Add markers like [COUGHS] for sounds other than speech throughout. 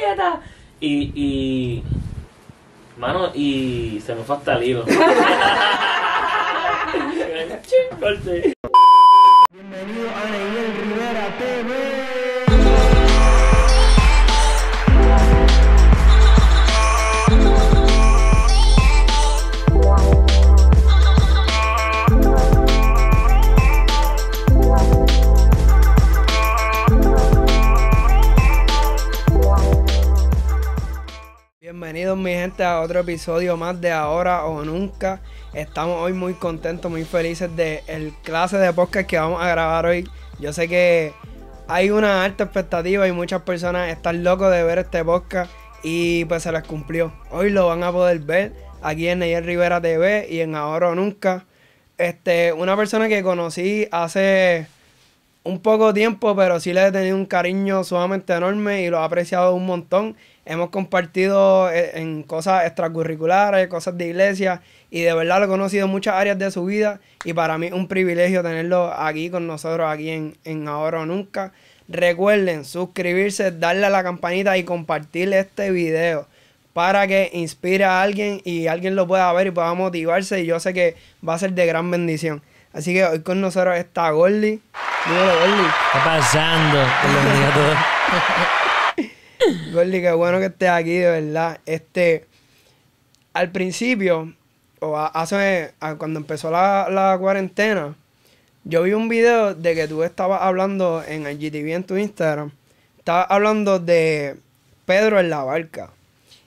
dieta. Y, y. Mano, y se me fue hasta el hilo. [LAUGHS] Bienvenido a Rivera TV. mi gente a otro episodio más de Ahora o Nunca. Estamos hoy muy contentos, muy felices de el clase de podcast que vamos a grabar hoy. Yo sé que hay una alta expectativa y muchas personas están locos de ver este podcast y pues se las cumplió. Hoy lo van a poder ver aquí en Nayel Rivera TV y en Ahora o Nunca. Este, una persona que conocí hace un poco tiempo, pero sí le he tenido un cariño sumamente enorme y lo he apreciado un montón. Hemos compartido eh, en cosas extracurriculares, cosas de iglesia, y de verdad lo he conocido en muchas áreas de su vida. Y para mí es un privilegio tenerlo aquí con nosotros, aquí en, en Ahora o Nunca. Recuerden suscribirse, darle a la campanita y compartir este video para que inspire a alguien y alguien lo pueda ver y pueda motivarse. Y yo sé que va a ser de gran bendición. Así que hoy con nosotros está Gordy. Dímelo, Gordy. está pasando? [LAUGHS] Gordy, qué bueno que estés aquí, de verdad. Este, al principio, o hace, cuando empezó la, la cuarentena, yo vi un video de que tú estabas hablando en el GTV en tu Instagram. Estabas hablando de Pedro en la barca.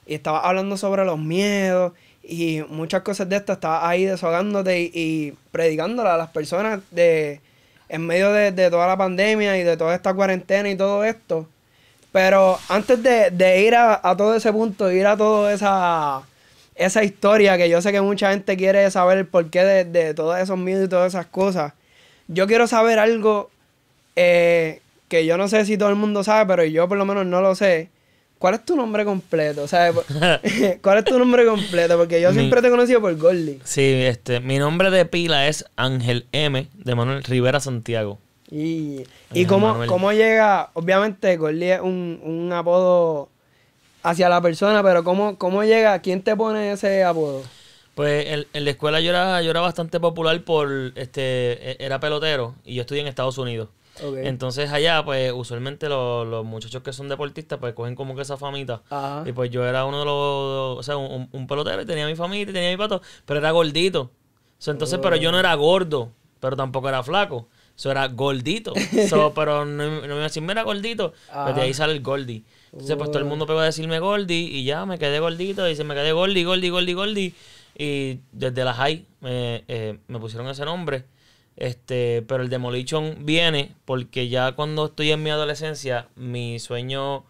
Y estabas hablando sobre los miedos y muchas cosas de estas estás ahí desahogándote y, predicándola a las personas de en medio de, toda la pandemia y de toda esta cuarentena y todo esto. Pero antes de, ir a, todo ese punto, ir a toda esa, esa historia que yo sé que mucha gente quiere saber el porqué de, todos esos miedos y todas esas cosas, yo quiero saber algo eh, que yo no sé si todo el mundo sabe, pero yo por lo menos no lo sé. ¿Cuál es tu nombre completo? [LAUGHS] [LAUGHS] ¿Cuál es tu nombre completo? Porque yo siempre te he conocido por Gordy. Sí, este, mi nombre de pila es Ángel M. de Manuel Rivera Santiago. ¿Y, cómo, cómo, llega? Obviamente, Goldie es un, apodo hacia la persona, pero ¿cómo, ¿cómo llega? ¿Quién te pone ese apodo? Pues en, la escuela yo era, yo era bastante popular por, este, e, era pelotero y yo estudié en Estados Unidos. Entonces allá, pues usualmente los, muchachos que son deportistas, pues cogen como que esa famita. Y pues yo era uno de los, o sea, un, pelotero y tenía mi famita y tenía mi pato, pero era gordito. entonces, pero yo no oh. era gordo, pero tampoco era flaco. Eso era gordito. [LAUGHS] pero no, no, me era gordito. Pero pues, de ahí sale el Gordy. Entonces, pues todo el mundo pegó a decirme gordi y ya me quedé gordito. Y se me quedé gordi, gordi, gordi, gordi Y desde la high me, eh, me pusieron ese nombre. Este, pero el Demolition viene porque ya cuando estoy en mi adolescencia, mi sueño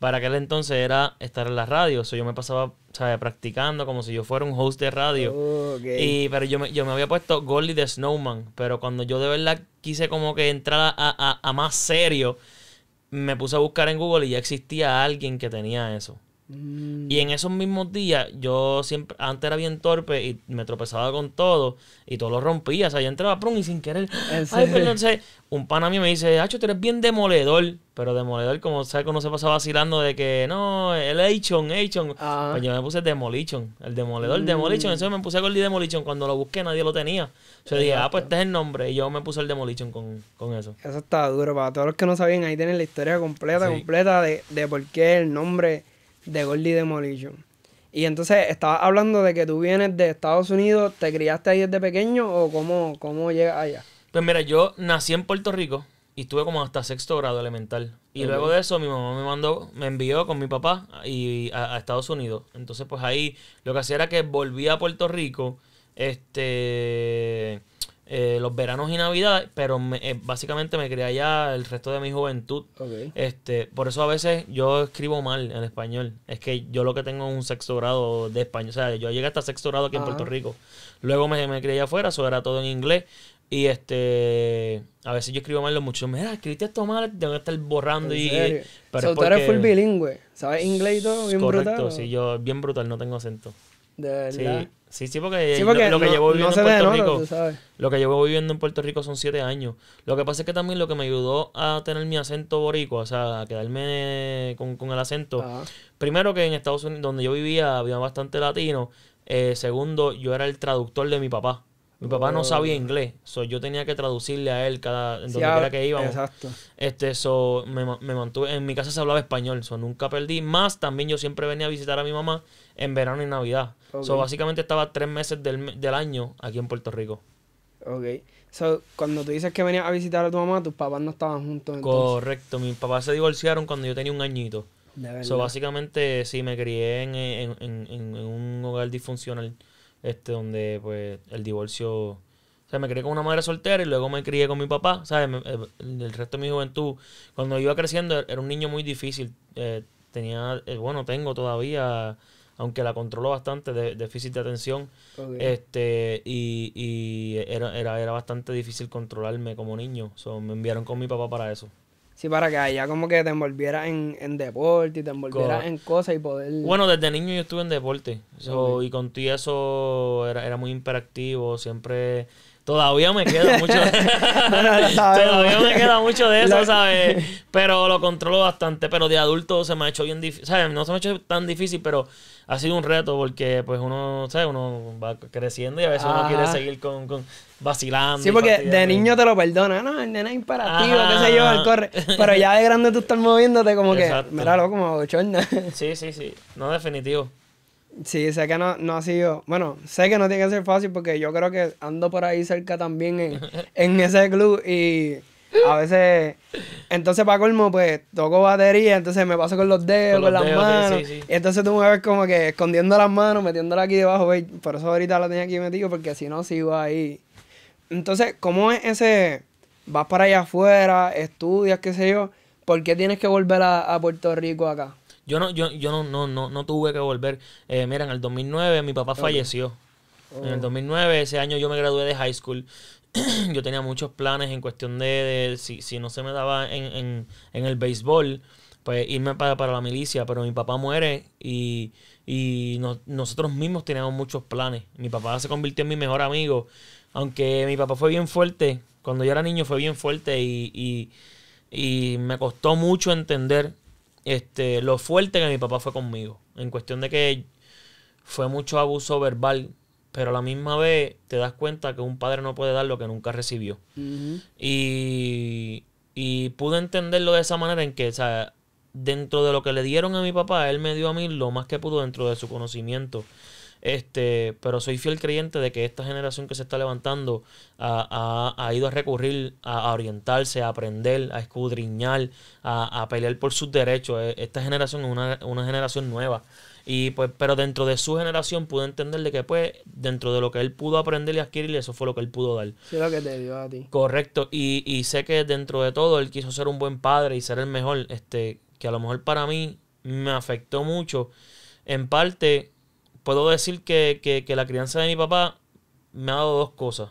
para aquel entonces era estar en la radio. O yo me pasaba practicando como si yo fuera un host de radio. y, pero yo me, yo me había puesto Goldie de Snowman. Pero cuando yo de verdad quise como que entrar a, a, a más serio, me puse a buscar en Google y ya existía alguien que tenía eso. Mm. Y en esos mismos días, yo siempre, antes era bien torpe y me tropezaba con todo y todo lo rompía. O sea, yo entraba prum y sin querer. Eh, Ay, un pan a mí me dice, Hacho, tú eres bien demoledor. Pero demoledor, como sabes que uno se pasa vacilando de que no, el Aichon, Eichon. Ah. Pues yo me puse Demolition, el demoledor, Demolition. Mm. Entonces me puse Goldie Demolition. Cuando lo busqué, nadie lo tenía. Yo dije, ah, pues este es el nombre. Y yo me puse el Demolition con, eso. Eso está duro. Para todos los que no sabían, ahí tienen la historia completa, completa de, de por qué el nombre de Goldie Demolition. Y entonces, estabas hablando de que tú vienes de Estados Unidos, ¿te criaste ahí desde pequeño o cómo, cómo llegas allá? Pues mira, yo nací en Puerto Rico y estuve como hasta sexto grado elemental. Y luego de eso, mi mamá me mandó, me envió con mi papá y a, a, Estados Unidos. Entonces, pues ahí lo que hacía era que volví a Puerto Rico, este, eh, los veranos y Navidad, pero eh, básicamente me crié allá el resto de mi juventud. Este, por eso a veces yo escribo mal en español. Es que yo lo que tengo es un sexto grado de español. O sea, yo llegué hasta sexto grado aquí en Puerto Rico. Luego me, me crié allá afuera, eso era todo en inglés. Y este, a veces yo escribo mal los mucho Mira, escribiste esto mal, tengo que estar borrando. y, Pero tú eres full bilingüe, ¿sabes inglés y todo? Bien brutal. Sí, yo bien brutal, no tengo acento. Sí. Sí, porque, lo, que llevo viviendo en Puerto Rico. Lo que llevo viviendo en Puerto Rico son siete años. Lo que pasa es que también lo que me ayudó a tener mi acento boricua, o sea, a quedarme con, el acento. Primero que en Estados Unidos, donde yo vivía, había bastante latino. Eh, segundo, yo era el traductor de mi papá. Mi papá no oh. sabía inglés, yo tenía que traducirle a él cada donde ah, quiera que íbamos. Exacto. Este, so me, me, mantuve en mi casa se hablaba español, so nunca perdí. Más también yo siempre venía a visitar a mi mamá en verano y Navidad. So, básicamente estaba tres meses del, año aquí en Puerto Rico. Ok. So, cuando tú dices que venías a visitar a tu mamá, tus papás no estaban juntos entonces. Correcto. Mis papás se divorciaron cuando yo tenía un añito. De So, básicamente, sí, me crié en, un hogar disfuncional, este, donde, pues, el divorcio... O sea, me crié con una madre soltera y luego me crié con mi papá. ¿Sabes? Eh, el, resto de mi juventud, cuando iba creciendo, er, era un niño muy difícil. Eh, tenía, eh, bueno, tengo todavía aunque la controló bastante, déficit de atención. Este, y, era, era, bastante difícil controlarme como niño. me enviaron con mi papá para eso. Sí, para que allá como que te envolvieras en, deporte y te envolvieras en cosas y poder... Bueno, desde niño yo estuve en deporte. Y contigo eso era, era muy imperactivo. Siempre Todavía me queda mucho. [LAUGHS] Todavía me queda mucho de eso, ¿sabes? Pero lo controlo bastante. Pero de adulto se me ha hecho bien difícil. ¿Sabes? No se me ha hecho tan difícil, pero ha sido un reto porque, pues, uno, ¿sabes? Uno va creciendo y a veces uno quiere seguir con, con vacilando. Sí, porque de niño te lo perdona. No, el nene es imparativo, qué sé yo, él corre. Pero ya de grande tú estás moviéndote como que. míralo, como chorna. sí, sí, sí. No, definitivo. Sí, sé que no, no ha sido. Bueno, sé que no tiene que ser fácil porque yo creo que ando por ahí cerca también en, [LAUGHS] ese club y a veces. Entonces, para colmo, pues toco batería, entonces me paso con los dedos, con, las manos. Y entonces tú me ves como que escondiendo las manos, metiéndola aquí debajo, Por eso ahorita la tenía aquí metido porque si no sigo ahí. Entonces, ¿cómo es ese. Vas para allá afuera, estudias, qué sé yo. ¿Por qué tienes que volver a Puerto Rico acá? Yo no, yo, yo no, no, no, no tuve que volver. Eh, mira, en el 2009 mi papá falleció. En el 2009, ese año yo me gradué de high school. [CLEARS THROAT] yo tenía muchos planes en cuestión de, si, no se me daba en, el béisbol, pues irme para, para, la milicia. Pero mi papá muere y, nosotros mismos teníamos muchos planes. Mi papá se convirtió en mi mejor amigo. Aunque mi papá fue bien fuerte, cuando yo era niño fue bien fuerte y, y me costó mucho entender este, lo fuerte que mi papá fue conmigo. En cuestión de que fue mucho abuso verbal, pero a la misma vez te das cuenta que un padre no puede dar lo que nunca recibió. y, y, pude entenderlo de esa manera en que, o sea, dentro de lo que le dieron a mi papá, él me dio a mí lo más que pudo dentro de su conocimiento. Este, pero soy fiel creyente de que esta generación que se está levantando ah, ah, ha, ido a recurrir, a, orientarse, a aprender, a escudriñar, a, pelear por sus derechos. E, esta generación es una, generación nueva. Y pues, pero dentro de su generación pude de que pues, dentro de lo que él pudo aprender y adquirir, eso fue lo que él pudo dar. lo que te dio a ti. Correcto. Y, y sé que dentro de todo, él quiso ser un buen padre y ser el mejor. Este, que a lo mejor para mí me afectó mucho. En parte, puedo decir que, la crianza de mi papá me ha dado dos cosas.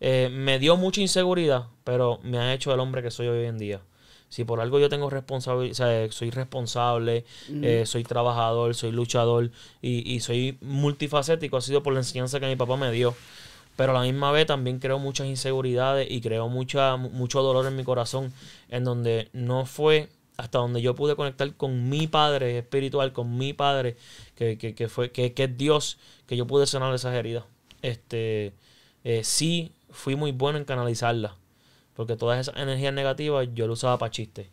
Eh, me dio mucha inseguridad, pero me ha hecho el hombre que soy hoy en día. Si por algo yo tengo responsabilidad, eh, soy responsable, eh, soy trabajador, soy luchador y, soy multifacético, ha sido por la enseñanza que mi papá me dio pero a la misma vez también creo muchas inseguridades y creo mucha, mucho dolor en mi corazón, en donde no fue hasta donde yo pude conectar con mi padre espiritual, con mi padre, que, fue, que, es Dios, que yo pude sanar esas heridas. Este, eh, sí, fui muy bueno en canalizarlas, porque todas esas energías negativas yo las usaba para chistes.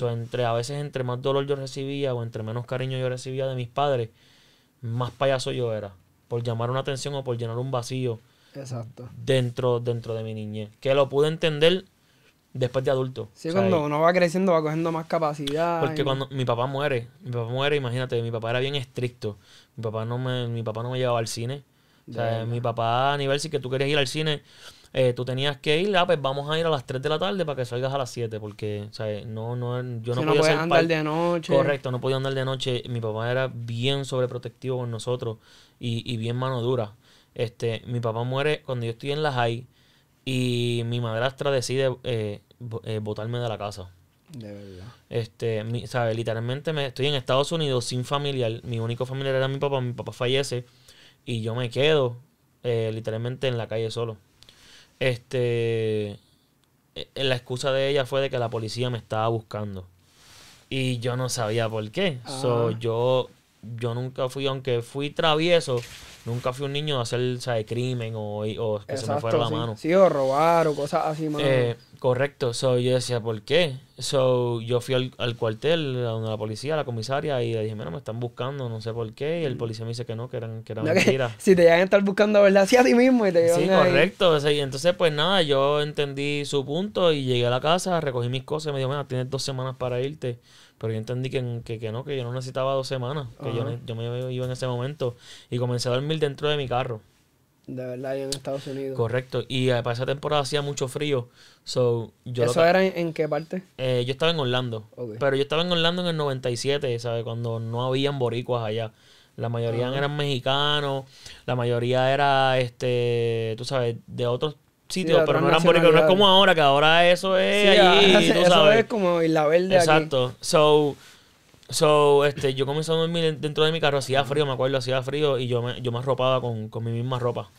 entre, a veces entre más dolor yo recibía o entre menos cariño yo recibía de mis padres, más payaso yo era, por llamar una atención o por llenar un vacío Dentro, dentro de mi niñez. Que lo pude entender después de adulto. Sí, cuando uno va creciendo va cogiendo más capacidad. Porque cuando mi papá muere, mi papá muere, imagínate, mi papá era bien estricto. Mi papá no me, mi papá no me llevaba al cine. O sea, mi papá a nivel si que tú querías ir al cine, eh, tú tenías que ir, ah, pues vamos a ir a las 3 de la tarde para que salgas a las 7, porque, o sea, no, no, yo no podía andar de noche. Correcto, no podía andar de noche. Mi papá era bien sobreprotectivo con nosotros y, bien mano dura. Este, mi papá muere cuando yo estoy en la high y mi madrastra decide eh, eh, botarme de la casa. De verdad. Este, mi, ¿sabes? Literalmente me, estoy en Estados Unidos sin familiar. Mi único familiar era mi papá. Mi papá fallece. Y yo me quedo eh, literalmente en la calle solo. Este. Eh, la excusa de ella fue de que la policía me estaba buscando. Y yo no sabía por qué. Ah. yo, yo nunca fui, aunque fui travieso Nunca fui un niño a hacer, ¿sabes? Crimen o, o que se me fuera la mano. Sí, o robar o cosas así, mano. Eh, correcto. So, yo decía, ¿por qué? yo fui al, cuartel, a la policía, la comisaria, y le dije, mira, me están buscando, no sé por qué. Y el mm. policía me dice que no, que eran, que eran [LAUGHS] [LAUGHS] si te llegan a estar buscando, ¿verdad? Sí, a ti mismo y te Sí, correcto. entonces, pues nada, yo entendí su punto y llegué a la casa, recogí mis cosas y me dijo, mira, tienes dos semanas para irte pero yo entendí que, no, que yo no necesitaba dos semanas, que yo, yo, me iba en ese momento y comencé a dormir dentro de mi carro. De verdad, ahí en Estados Unidos. Correcto. Y para esa temporada hacía mucho frío. So, yo ¿Eso era en, qué parte? Eh, yo estaba en Orlando. Pero yo estaba en Orlando en el 97, ¿sabes? Cuando no habían boricuas allá. La mayoría eran mexicanos, la mayoría era, este, tú sabes, de otros sitios, pero no eran bonitos. No es como ahora, que ahora eso es allí, [LAUGHS] eso es como la Verde Exacto. So, so, este, yo comencé a dormir dentro de mi carro. Hacía frío, me acuerdo, hacía frío. Y yo me, yo me arropaba con, mi misma ropa.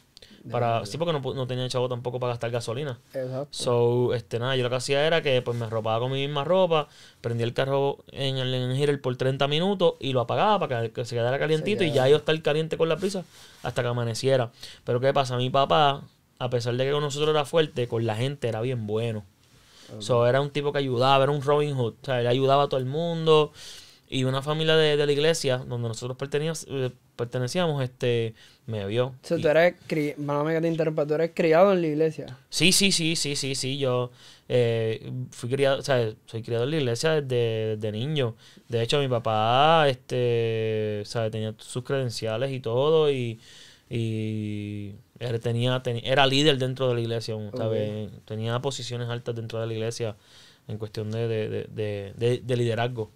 para, sí, porque no, no, tenía chavo tampoco para gastar gasolina. Exacto. So, este, nada, yo lo que hacía era que pues me arropaba con mi misma ropa, prendía el carro en el, en por 30 minutos y lo apagaba para que, se quedara calientito y ya iba a estar caliente con la prisa hasta que amaneciera. Pero ¿qué pasa? Mi papá a pesar de que con nosotros era fuerte, con la gente era bien bueno. So, era un tipo que ayudaba, era un Robin Hood. O sea, ayudaba a todo el mundo. Y una familia de, la iglesia, donde nosotros eh, pertenecíamos, este, me vio. So, tú eres, te tú eres criado en la iglesia. Sí, sí, sí, sí, sí, sí. Yo eh, fui criado, o sea, soy criado en la iglesia desde, niño. De hecho, mi papá, este, tenía sus credenciales y todo. Y, y tenía, era líder dentro de la iglesia, tenía posiciones altas dentro de la iglesia en cuestión de, liderazgo.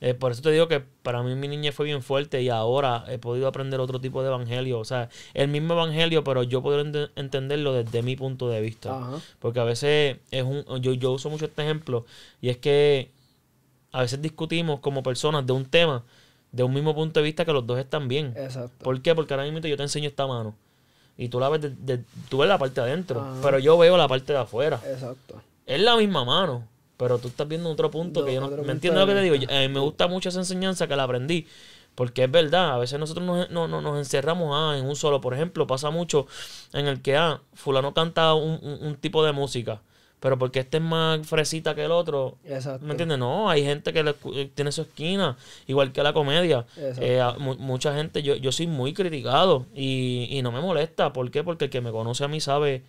Eh, por eso te digo que para mí mi niñez fue bien fuerte y ahora he podido aprender otro tipo de evangelio. O sea, el mismo evangelio, pero yo puedo entenderlo desde mi punto de vista. Porque a veces es un, yo, yo uso mucho este ejemplo y es que a veces discutimos como personas de un tema de un mismo punto de vista que los dos están bien. Exacto. ¿Por qué? Porque ahora mismo yo te enseño esta mano y tú la ves, de, de, tú ves la parte de adentro, pero yo veo la parte de afuera. Exacto. Es la misma mano, pero tú estás viendo otro punto que yo no... ¿Me entiendo lo que te digo? me gusta mucho esa enseñanza que la aprendí. Porque es verdad, a veces nosotros nos, no, nos encerramos ah, en un solo. Por ejemplo, pasa mucho en el que ah, fulano canta un tipo de música pero porque este es más fresita que el otro. ¿Me entiendes? No, hay gente que eh, tiene su esquina, igual que la comedia. Eh, mucha gente, yo, yo soy muy criticado y, y, no me molesta. ¿Por qué? Porque el que me conoce a mí sabe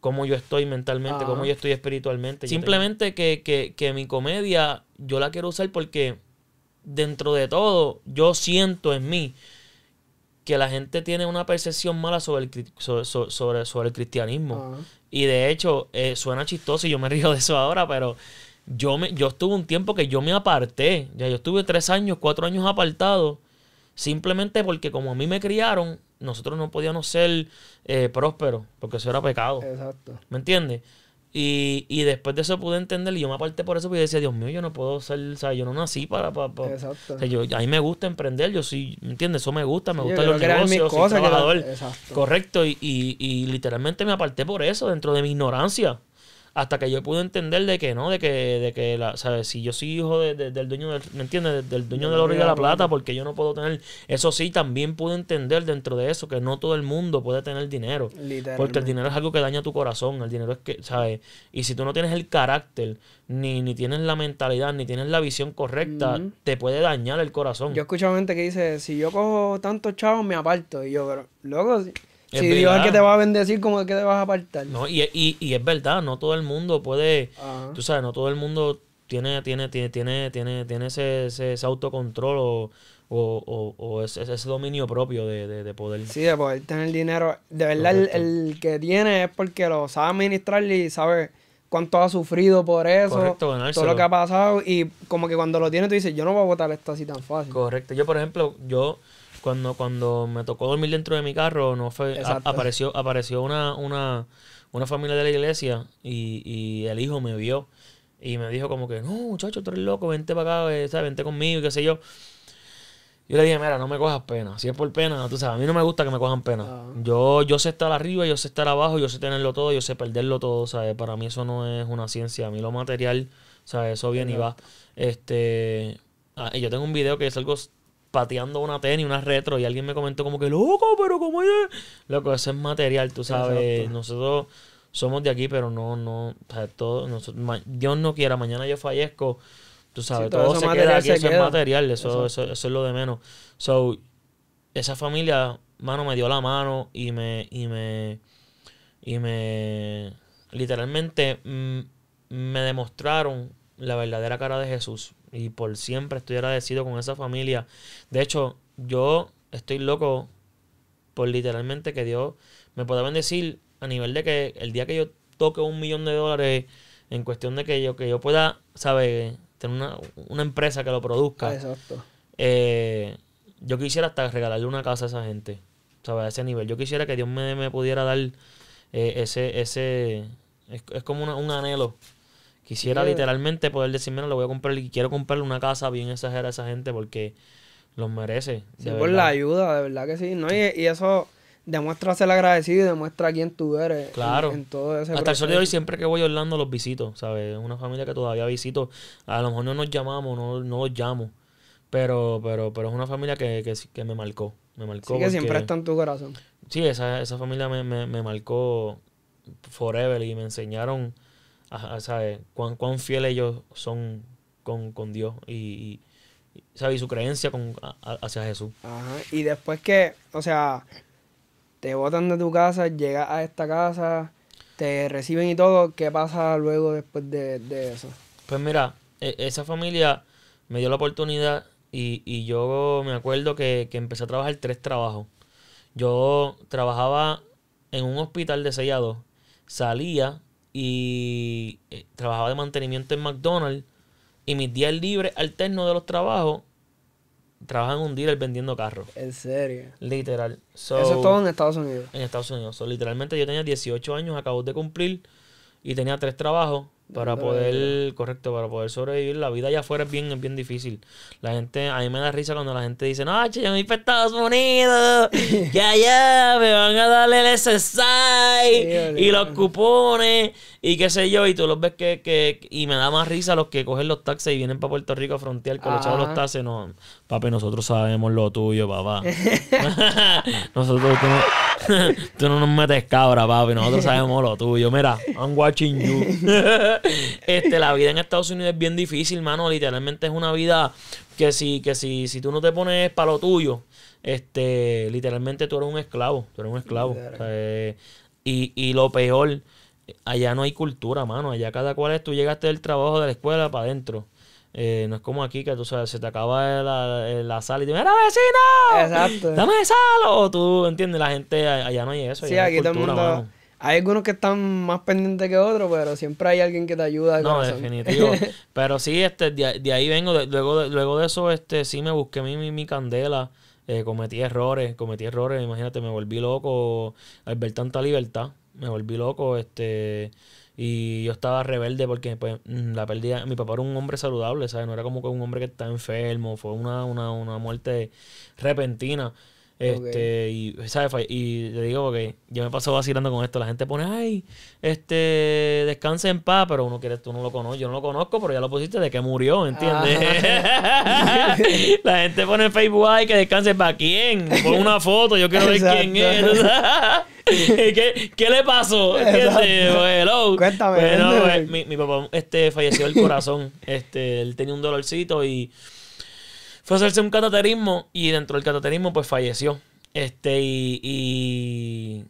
cómo yo estoy mentalmente, cómo yo estoy espiritualmente. Simplemente que, que, que mi comedia yo la quiero usar porque dentro de todo yo siento en mí que la gente tiene una percepción mala sobre el, sobre, sobre, el cristianismo. Y de hecho, eh, suena chistoso y yo me río de eso ahora, pero yo, me, yo estuve un tiempo que yo me aparté. Ya yo estuve tres años, cuatro años apartado, simplemente porque como a mí me criaron, nosotros no podíamos ser eh, prósperos, porque eso era pecado. Exacto. ¿Me entiendes? Y, y, después de eso pude entender y yo me aparté por eso porque decía, Dios mío, yo no puedo ser, o sea, yo no nací para... para, Exacto. yo, a mí me gusta emprender, yo sí, ¿entiendes? Eso me gusta, me gusta los negocios, soy trabajador. Correcto, y, literalmente me aparté por eso, dentro de mi ignorancia hasta que yo pude entender de que no, de que, de que la, ¿sabes? si yo soy hijo del dueño, del, ¿me entiendes? Del, dueño de la orilla de la plata, porque yo no puedo tener, eso sí, también pude entender dentro de eso que no todo el mundo puede tener dinero, porque el dinero es algo que daña tu corazón, el dinero es que, ¿sabes? Y si tú no tienes el carácter, ni, ni tienes la mentalidad, ni tienes la visión correcta, te puede dañar el corazón. Yo escuchado gente que dice, si yo cojo tantos chavos, me aparto, y yo, pero, luego si Dios es que te va a bendecir, como que te vas a apartar. No, y, es verdad, no todo el mundo puede, tú sabes, no todo el mundo tiene, tiene, tiene, tiene, tiene, tiene ese, ese, autocontrol o, o, ese, dominio propio de, poder. Sí, de poder tener dinero. De verdad, el, que tiene es porque lo sabe administrar y sabe cuánto ha sufrido por eso, Correcto, todo lo que ha pasado. Y como que cuando lo tiene, tú dices, yo no voy a votar esto así tan fácil. Correcto. Yo, por ejemplo, yo cuando, cuando me tocó dormir dentro de mi carro, no fue, apareció, apareció una, una, familia de la iglesia y, el hijo me vio y me dijo como que, no, muchacho, tú eres loco, vente para acá, eh, vente conmigo, y qué sé yo. Yo le dije, mira, no me cojas pena. Si es por pena, tú sabes, a mí no me gusta que me cojan pena. Ah. Yo, yo sé estar arriba, yo sé estar abajo, yo sé tenerlo todo, yo sé perderlo todo, ¿sabes? Para mí eso no es una ciencia. A mí lo material, ¿sabes? Eso viene y va. Este, ah, yo tengo un video que es algo pateando una tenis, una retro, y alguien me comentó como que, loco, pero como es? Loco, eso es material, tú sabes. Nosotros somos de aquí, pero no, no, o sea, todo, Dios no quiera, mañana yo fallezco, tú sabes, todo, se queda aquí, eso es material, eso, es lo de menos. So, esa familia, mano, me dio la mano y me, y me, y me, literalmente, mm, me demostraron la verdadera cara de Jesús. Y por siempre estoy agradecido con esa familia. De hecho, yo estoy loco por literalmente que Dios me pueda bendecir a nivel de que el día que yo toque un millón de dólares en cuestión de que yo, que yo pueda, ¿sabes? Tener una, una empresa que lo produzca. Exacto. Eh, yo quisiera hasta regalarle una casa a esa gente, ¿sabes? A ese nivel. Yo quisiera que Dios me, pudiera dar eh, ese... ese es, como un anhelo Quisiera literalmente poder decir, mira, le voy a comprar y quiero comprarle una casa bien exagerada a esa gente porque los merece. Sí, por la ayuda, de verdad que sí. No, y, eso demuestra ser agradecido y demuestra quién tú eres. Claro. En, Hasta el sol de hoy, siempre que voy a Orlando, los visito, ¿sabes? Es Una familia que todavía visito. A lo mejor no nos llamamos, no, los llamo. Pero, pero, pero es una familia que, me marcó. Me marcó. Sí, que siempre está en tu corazón. Sí, esa, familia me, me, me marcó forever y me enseñaron Cuán, cuán fieles ellos son con, Dios y, su creencia hacia Jesús. Ajá. Y después que, o sea, te botan de tu casa, llegas a esta casa, te reciben y todo, ¿qué pasa luego después de, eso? Pues mira, e, esa familia me dio la oportunidad y, yo me acuerdo que, que, empecé a trabajar tres trabajos. Yo trabajaba en un hospital de sellado, salía y eh, trabajaba de mantenimiento en McDonald's. Y mis días libres alternos de los trabajos, trabajaba en un dealer vendiendo carros. ¿En serio? Literal. Eso es todo en Estados Unidos. En Estados Unidos. literalmente yo tenía 18 años, acabo de cumplir, y tenía tres trabajos. Para poder, correcto, para poder sobrevivir. La vida allá afuera es bien, bien difícil. La gente, a mí me da risa cuando la gente dice, no, che, yo me fui para Estados Unidos, que [LAUGHS] allá me van a dar el SSI y los cupones y qué sé yo, y tú los ves que, y me da más risa los que cogen los taxis y vienen para Puerto Rico a frontear con los chavos los taxis. No, papi, nosotros sabemos lo tuyo, papá. [LAUGHS] [LAUGHS] nosotros tú no, [LAUGHS] no, nos metes cabra, papi, nosotros sabemos lo tuyo. Mira, I'm watching you. este, la vida en Estados Unidos es bien difícil, mano. Literalmente es una vida que si, que si, si tú no te pones para lo tuyo, este, literalmente tú eres un esclavo. Tú eres un esclavo. Eh, y, y lo peor allá no hay cultura, mano. Allá cada cual es, tú llegaste del trabajo, de la escuela para adentro. Eh, no es como aquí que tú sabes, se te acaba la, eh, la y te ¡Era vecino! Exacto. ¡Dame sal! O tú entiendes, la gente allá no hay eso. Sí, aquí el mundo. Hay algunos que están más pendientes que otros, pero siempre hay alguien que te ayuda. No, definitivo. [LAUGHS] pero sí, este, de, ahí vengo. luego, de, de eso, este, sí me busqué mi, mi, mi candela. Eh, cometí errores, cometí errores. Imagínate, me volví loco al ver tanta libertad me volví loco, este, y yo estaba rebelde porque pues, mm, la pérdida, mi papá era un hombre saludable, ¿sabes? No era como que un hombre que está enfermo, fue una, una, una muerte repentina. Este, y, ¿sabes? y le digo porque yo me paso vacilando con esto. La gente pone, ay, este, descanse en paz, pero uno quiere, tú no lo conoces, yo no lo conozco, pero ya lo pusiste de que murió, ¿entiendes? Ah. [LAUGHS] la gente pone en Facebook, ay, que descanse para ¿Quién? Pon una foto, yo quiero ver quién es. [LAUGHS] ¿Qué, le pasó? ¿Entiendes? Pues, Cuéntame. Pues, pues, mi, mi, papá este, falleció del corazón. Este, él tenía un dolorcito y fue a hacerse un cataterismo y dentro del cataterismo pues falleció. Este, y,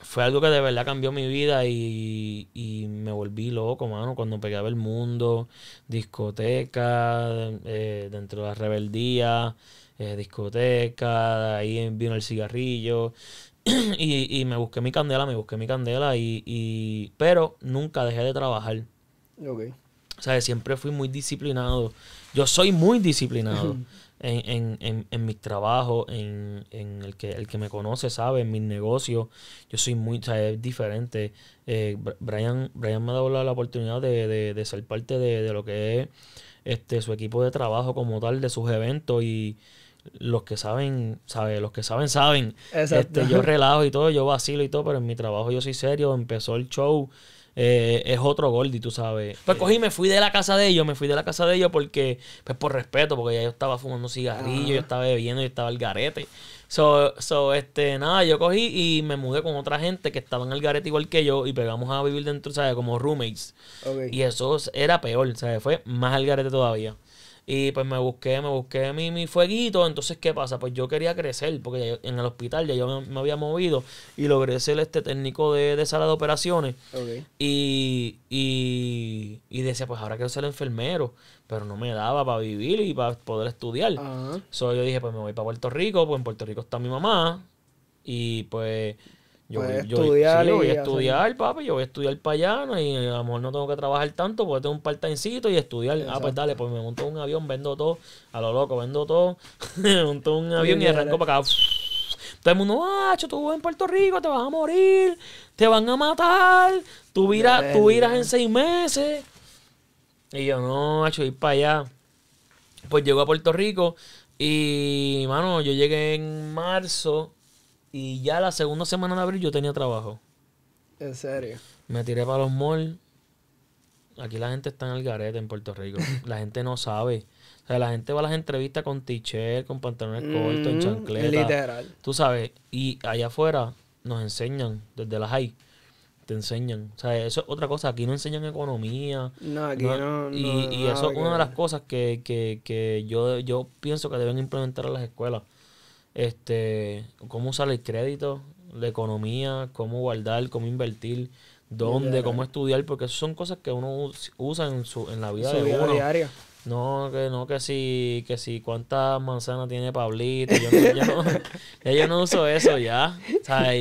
fue algo que de verdad cambió mi vida y, me volví loco, mano, cuando pegaba el mundo, discoteca, eh, dentro de la rebeldía, eh, discoteca, ahí vino el cigarrillo. [CLEARS THROAT] y, me busqué mi candela, me busqué mi candela, y, pero nunca dejé de trabajar. O sea, siempre fui muy disciplinado. Yo soy muy disciplinado. En, en, en, en, mis trabajos, en, en, el, que, el que me conoce sabe, en mis negocios. Yo soy muy, o sea, es diferente. Eh, Brian, Brian me ha dado la, oportunidad de, de, de, ser parte de, de, lo que es este, su equipo de trabajo como tal, de sus eventos y los que saben, sabe, los que saben, saben. Este, yo [LAUGHS] relajo y todo, yo vacilo y todo, pero en mi trabajo yo soy serio. Empezó el show eh, es otro Gordy, tú sabes. Pues cogí, me fui de la casa de ellos, me fui de la casa de ellos porque, pues por respeto, porque ya yo estaba fumando cigarrillos, yo estaba bebiendo, yo estaba al garete. So, so, este, nada, yo cogí y me mudé con otra gente que estaba en el garete igual que yo y pegamos a vivir dentro, ¿sabes? Como roommates. Y eso era peor, ¿sabes? Fue más al garete todavía. Y pues me busqué, me busqué mi, mi fueguito. Entonces, ¿qué pasa? Pues yo quería crecer, porque en el hospital ya yo me, había movido y logré ser este técnico de, sala de operaciones. Y, y, y, decía, pues ahora quiero ser enfermero, pero no me daba para vivir y para poder estudiar. solo yo dije, pues me voy para Puerto Rico, pues en Puerto Rico está mi mamá. Y pues pues, yo, voy, a estudiar, papi, yo voy a estudiar para allá y a lo mejor no tengo que trabajar tanto porque tengo un part y estudiar. Ah, pues dale, pues me montó un avión, vendo todo, a lo loco, vendo todo, [LAUGHS] me monto un avión y arranco para acá. Todo el mundo, macho, ah, tú en Puerto Rico, te vas a morir, te van a matar, tú irás, en seis meses. Y yo, no, macho, ir para allá. Pues llego a Puerto Rico y, mano, yo llegué en marzo y ya la segunda semana de abril yo tenía trabajo. ¿En serio? Me tiré para los malls. Aquí la gente está en el garete en Puerto Rico. La gente no sabe. O sea, la gente va a las entrevistas con t con pantalones mm, cortos, en chancletas. Literal. Tú sabes. Y allá afuera nos enseñan, desde las high, te enseñan. O sea, eso es otra cosa. Aquí no enseñan economía. No, aquí no. y, eso es una de las cosas que, que yo, yo pienso que deben implementar en las escuelas este, cómo usar el crédito, la economía, cómo guardar, cómo invertir, dónde, cómo estudiar, porque eso son cosas que uno usa en, su, en la vida, diaria. No, que no, que si, que si cuántas manzanas tiene Pablito. [LAUGHS] Yo no, uso eso ya.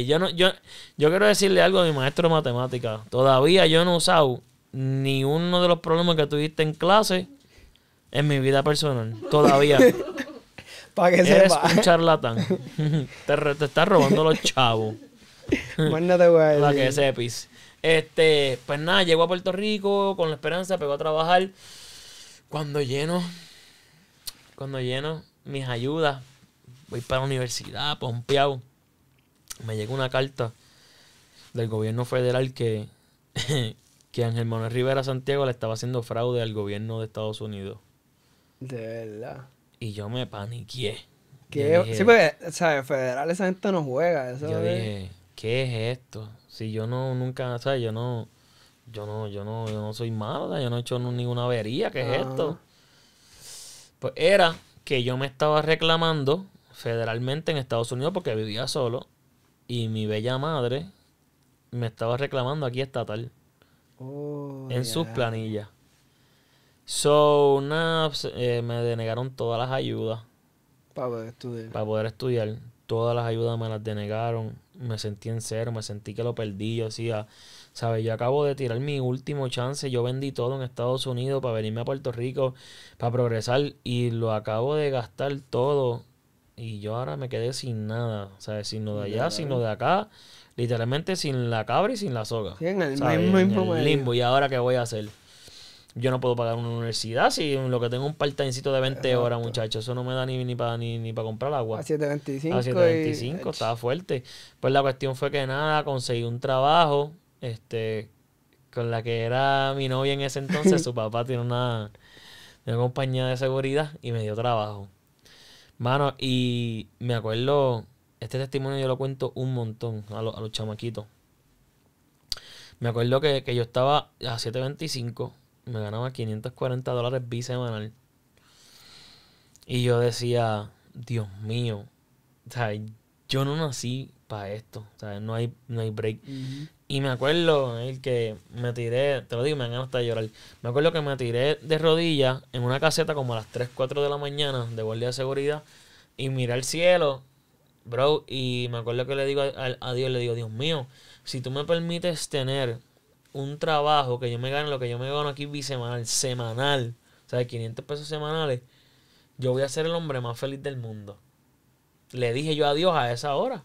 yo, no, yo, yo quiero decirle algo a mi maestro de matemáticas. Todavía yo no he usado ni uno de los problemas que tuviste en clase en mi vida personal. Todavía. [LAUGHS] Para que Eres un charlatán. [LAUGHS] te, te estás robando los chavos. [LAUGHS] voy no güey. Para que sepis. Este, pues nada, llego a Puerto Rico con la esperanza, pegó a trabajar. Cuando lleno, cuando lleno mis ayudas, voy para la universidad, pompeado. Me llegó una carta del gobierno federal que, [LAUGHS] que Ángel Manuel Rivera Santiago le estaba haciendo fraude al gobierno de Estados Unidos. De verdad. Y yo me paniqué. ¿Qué? Dije, sí, Federal esa gente no juega. yo dije, ¿qué es esto? Si yo no, nunca, o sea, yo no, yo no, yo no soy malo, yo no he hecho ninguna avería, ¿qué es esto? Pues era que yo me estaba reclamando federalmente en Estados Unidos porque vivía solo y mi bella madre me estaba reclamando aquí estatal. Oh, en sus planillas. So, nada, pues, eh, me denegaron todas las ayudas. Para poder estudiar. Para poder estudiar. Todas las ayudas me las denegaron. Me sentí en cero, me sentí que lo perdí. yo hacía, ¿sabes? Yo acabo de tirar mi último chance. Yo vendí todo en Estados Unidos para venirme a Puerto Rico, para progresar. Y lo acabo de gastar todo. Y yo ahora me quedé sin nada. ¿Sabes? Sin lo de allá, sino de acá. Literalmente sin la cabra y sin la soga. el, limbo. ¿Y ahora qué voy a hacer? yo no puedo pagar una universidad si lo que tengo es un part-timecito de 20 horas, muchachos. Eso no me da ni, ni para ni, ni comprar agua. A 7.25. A 7.25, estaba fuerte. Pues la cuestión fue que nada, conseguí un trabajo este con la que era mi novia en ese entonces. [LAUGHS] su papá tiene una, compañía de seguridad y me dio trabajo. Mano, y me acuerdo, este testimonio yo lo cuento un montón a, los chamaquitos. Me acuerdo que, que, yo estaba a 7.25 me ganaba 540 dólares bi-semanal. Y yo decía, Dios mío, o sea, yo no nací para esto, o sea, no hay, no hay break. Y me acuerdo el que me tiré, te lo digo, me han ganado hasta llorar. Me acuerdo que me tiré de rodillas en una caseta como a las 3, 4 de la mañana de guardia de seguridad y miré al cielo, bro. Y me acuerdo que le digo a Dios, le digo, Dios mío, si tú me permites tener un trabajo que yo me gane lo que yo me gano aquí bisemanal, semanal, o sea, de 500 pesos semanales, yo voy a ser el hombre más feliz del mundo. Le dije yo adiós a esa hora.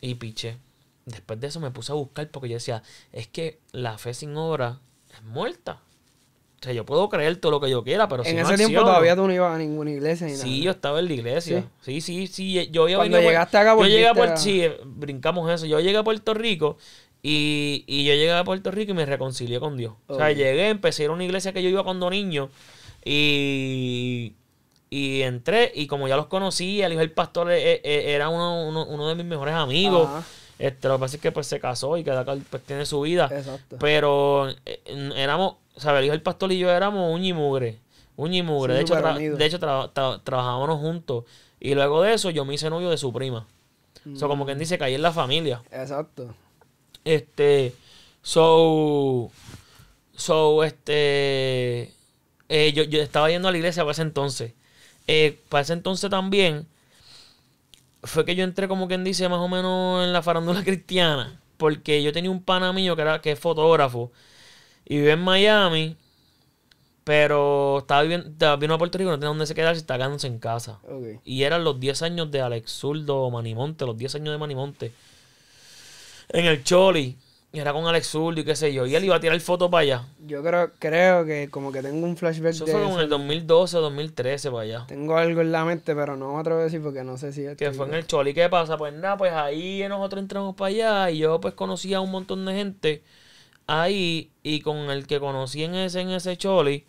Y piche... Después de eso me puse a buscar porque yo decía, es que la fe sin obra es muerta. O sea, yo puedo creer todo lo que yo quiera, pero en ese tiempo todavía tú no ibas a ninguna iglesia ni nada. Sí, yo estaba en la iglesia. Sí, sí, sí. yo iba a a Yo a eh, brincamos eso. Yo llegué a Puerto Rico y, yo llegué a Puerto Rico y me reconcilié con Dios. O sea, llegué, empecé a ir a una iglesia que yo iba cuando niño. Y, y entré, y como ya los conocía, el hijo del pastor e, e, e, era uno, de mis mejores amigos. Este, lo que pasa es que pues, se casó y cada pues, tiene su vida. Pero eh, éramos éramos, sea, El hijo del pastor y yo éramos un y mugre. Un y mugre. de, hecho, de trabajábamos juntos. Y luego de eso, yo me hice novio de su prima. O sea, como quien mm. dice, caí en la familia. Exacto. Este, so, so, este, eh, yo, estaba yendo a la iglesia para ese entonces. Eh, para ese entonces también fue que yo entré como quien dice más o menos en la farándula [LAUGHS] cristiana. Porque yo tenía un pana mío que, era, que es fotógrafo y vive en Miami. Pero estaba viviendo, a Puerto Rico, no tenía dónde se quedarse, estaba quedándose en casa. Y eran los 10 años de Alex Zurdo, Manimonte, los 10 años de Manimonte en el Choli. Y era con Alex Zurdo y qué sé yo. Y él iba a tirar foto para allá. Yo creo, creo que como que tengo un flashback eso de fue eso. en el 2012 o 2013 para allá. Tengo algo en la mente, pero no me atrevo a decir porque no sé si... Es que fue en el Choli. ¿Qué pasa? Pues nada, pues ahí nosotros entramos para allá y yo pues conocí a un montón de gente ahí y con el que conocí en ese, en ese Choli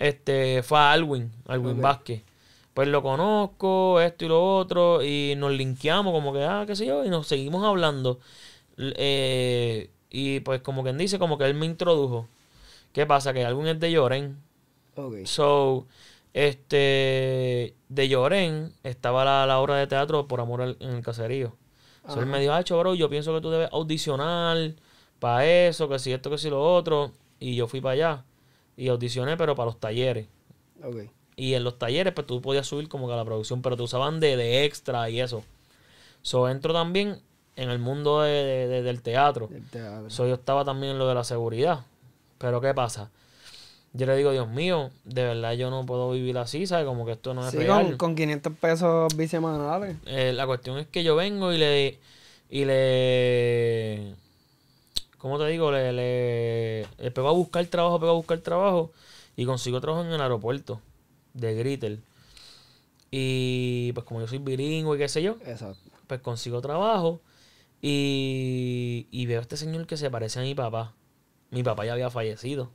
este, fue Alwin, Alwin Vázquez. Pues lo conozco, esto y lo otro, y nos linkeamos como que, ah, qué sé yo, y nos seguimos hablando. Eh, y pues como quien dice, como que él me introdujo. ¿Qué pasa? Que el álbum es de Lloren. So, este, de Lloren estaba la, obra de teatro Por Amor en el Caserío. So, él me dijo, ah, bro, yo pienso que tú debes audicionar para eso, que si esto, que si lo otro. Y yo fui para allá. Y audicioné, pero para los talleres. Y en los talleres, pues tú podías subir como que a la producción, pero te usaban de, de extra y eso. So, entro también en el mundo de, del teatro. Soy yo estaba también en lo de la seguridad. Pero ¿qué pasa? Yo le digo, Dios mío, de verdad yo no puedo vivir así, ¿sabes? Como que esto no es real. Con, con 500 pesos bisemanales. Eh, la cuestión es que yo vengo y le... Y le... ¿Cómo te digo? Le, le, le pego a buscar trabajo, pego a buscar trabajo. Y consigo trabajo en el aeropuerto de Gritel. Y pues como yo soy bilingüe y qué sé yo, Exacto. pues consigo trabajo. Y, y veo a este señor que se parece a mi papá. Mi papá ya había fallecido.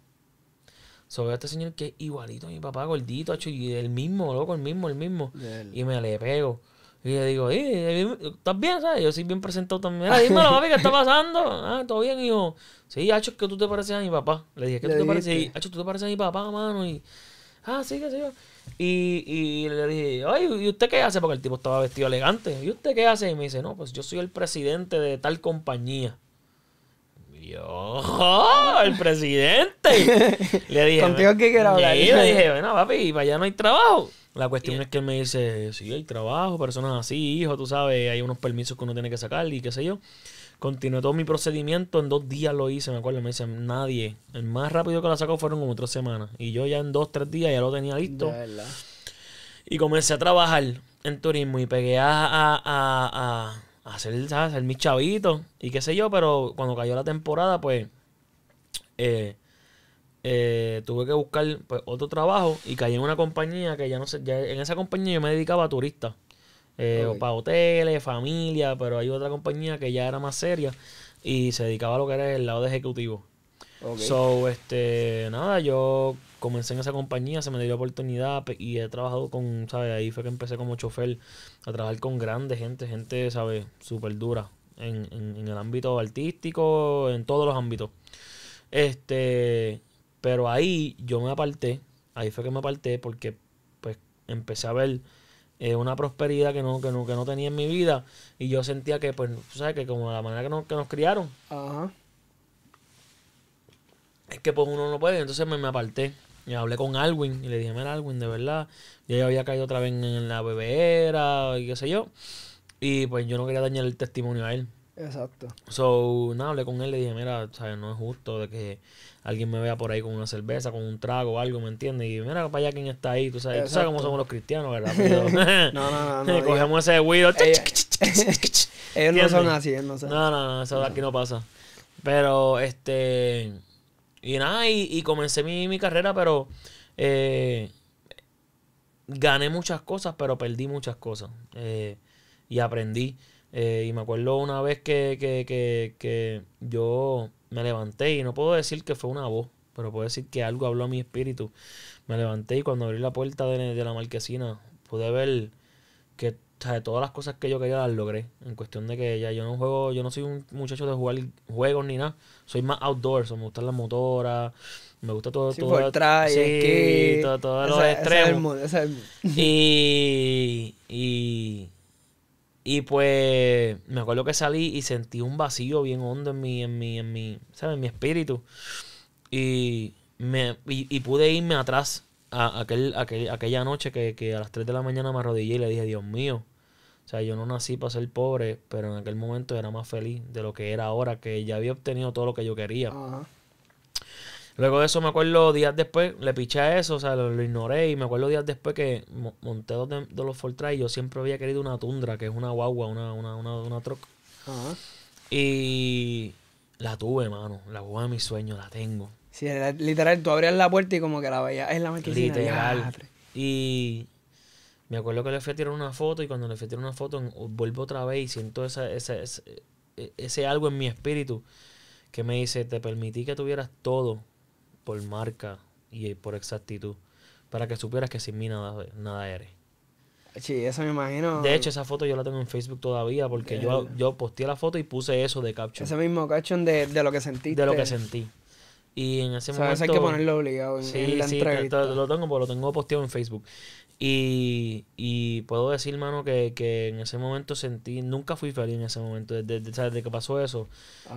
So, veo a este señor que es igualito a mi papá, gordito, hecho y el mismo, loco, el mismo, el mismo. Y me le pego. Y le digo, eh, eh, eh, ¿estás bien? ¿sabes? Yo soy bien presentado también. dímelo, papi, ¿qué está [LAUGHS] pasando? Ah, ¿todo bien, hijo? Sí, hacho, que tú te pareces a mi papá. Le dije, ¿qué te tú te pareces? Hacho, tú te pareces a mi papá, mano. Y, ah, sí, que sí. Yo. Y, y, le dije, ay, ¿y usted qué hace? Porque el tipo estaba vestido elegante. ¿Y usted qué hace? Y me dice, no, pues yo soy el presidente de tal compañía. yo, ah, el presidente. [LAUGHS] le dije, ¿contigo qué dije, bueno, papi, para allá no hay trabajo. La cuestión es que él me dice, sí, hay trabajo, personas así, hijo, tú sabes, hay unos permisos que uno tiene que sacar y qué sé yo. Continué todo mi procedimiento, en dos días lo hice, me acuerdo, me dicen, nadie. El más rápido que la sacó fueron como tres semanas. Y yo ya en dos, tres días ya lo tenía listo. Y comencé a trabajar en turismo y pegué a, a, hacer, ¿sabes? mis chavitos y qué sé yo, pero cuando cayó la temporada, pues eh, eh, tuve que buscar pues, otro trabajo y caí en una compañía que ya no sé, en esa compañía yo me dedicaba a turistas. Eh, o para hoteles, familia, pero hay otra compañía que ya era más seria y se dedicaba a lo que era el lado de ejecutivo. So, este, nada, yo comencé en esa compañía, se me dio la oportunidad y he trabajado con, ¿sabes? Ahí fue que empecé como chofer a trabajar con grande gente, gente, ¿sabes? Súper dura en, en el ámbito artístico, en todos los ámbitos. Este, pero ahí yo me aparté, ahí fue que me aparté porque pues empecé a ver eh, una prosperidad que no, que no, que no tenía en mi vida. Y yo sentía que, pues, ¿sabes? Que como la manera que, nos criaron. Es que pues uno no puede. Entonces me, aparté. Y hablé con Alwin y le dije, mira, Alwin, de verdad, ya había caído otra vez en la bebera y qué sé yo. Y pues yo no quería dañar el testimonio a él. Exacto. So, nada, hablé con él, le dije, mira, ¿sabes? no es justo de que alguien me vea por ahí con una cerveza, con un trago o algo, ¿me entiendes? Y mira para allá quién está ahí, tú sabes, tú sabes cómo somos los cristianos, ¿verdad? [LAUGHS] no, no, no, [LAUGHS] no. [LAUGHS] Cogemos ese huido. ellos no son así, ellos no son. No, no, no, eso aquí no pasa. Pero, este. Y nada, y, comencé mi, mi, carrera, pero. Eh, gané muchas cosas, pero perdí muchas cosas. Eh, y aprendí. Eh, y me acuerdo una vez que, que, que, que yo me levanté y no puedo decir que fue una voz, pero puedo decir que algo habló a mi espíritu. Me levanté y cuando abrí la puerta de, la marquesina pude ver que todas las cosas que yo quería logré. En cuestión de que ya yo no juego, yo no soy un muchacho de jugar juegos ni nada. Soy más outdoors, me gustan las motoras, me gusta todo. todo, todo, el mundo, y [LAUGHS] Y pues me acuerdo que salí y sentí un vacío bien hondo en mi, en mi, en mi, ¿sabes? En mi espíritu. Y, me, y, pude irme atrás a aquel, aquella noche que, que, a las 3 de la mañana me arrodillé y le dije, Dios mío, o sea, yo no nací para ser pobre, pero en aquel momento era más feliz de lo que era ahora, que ya había obtenido todo lo que yo quería. Luego de eso me acuerdo días después, le piché a eso, o sea, lo, ignoré y me acuerdo días después que monté dos de, los Fortra y yo siempre había querido una Tundra, que es una guagua, una, una, una, Y la tuve, mano, la guagua de mi sueño, la tengo. Sí, literal, tú abrías la puerta y como que la veías es la maquinita Literal. Y me acuerdo que le fui a tirar una foto y cuando le fui a tirar una foto vuelvo otra vez y siento ese, ese algo en mi espíritu que me dice, te permití que tuvieras todo por marca y por exactitud, para que supieras que sin mí nada, nada eres. Sí, eso me imagino. De hecho, esa foto yo la tengo en Facebook todavía porque yo, yo posteé la foto y puse eso de caption. Ese mismo caption de, lo que sentí. De lo que sentí. Y en ese momento. hay que ponerlo obligado sí, la sí, lo tengo, porque lo tengo posteado en Facebook. Y, y puedo decir, mano, que, que, en ese momento sentí, nunca fui feliz en ese momento, desde, desde, que pasó eso.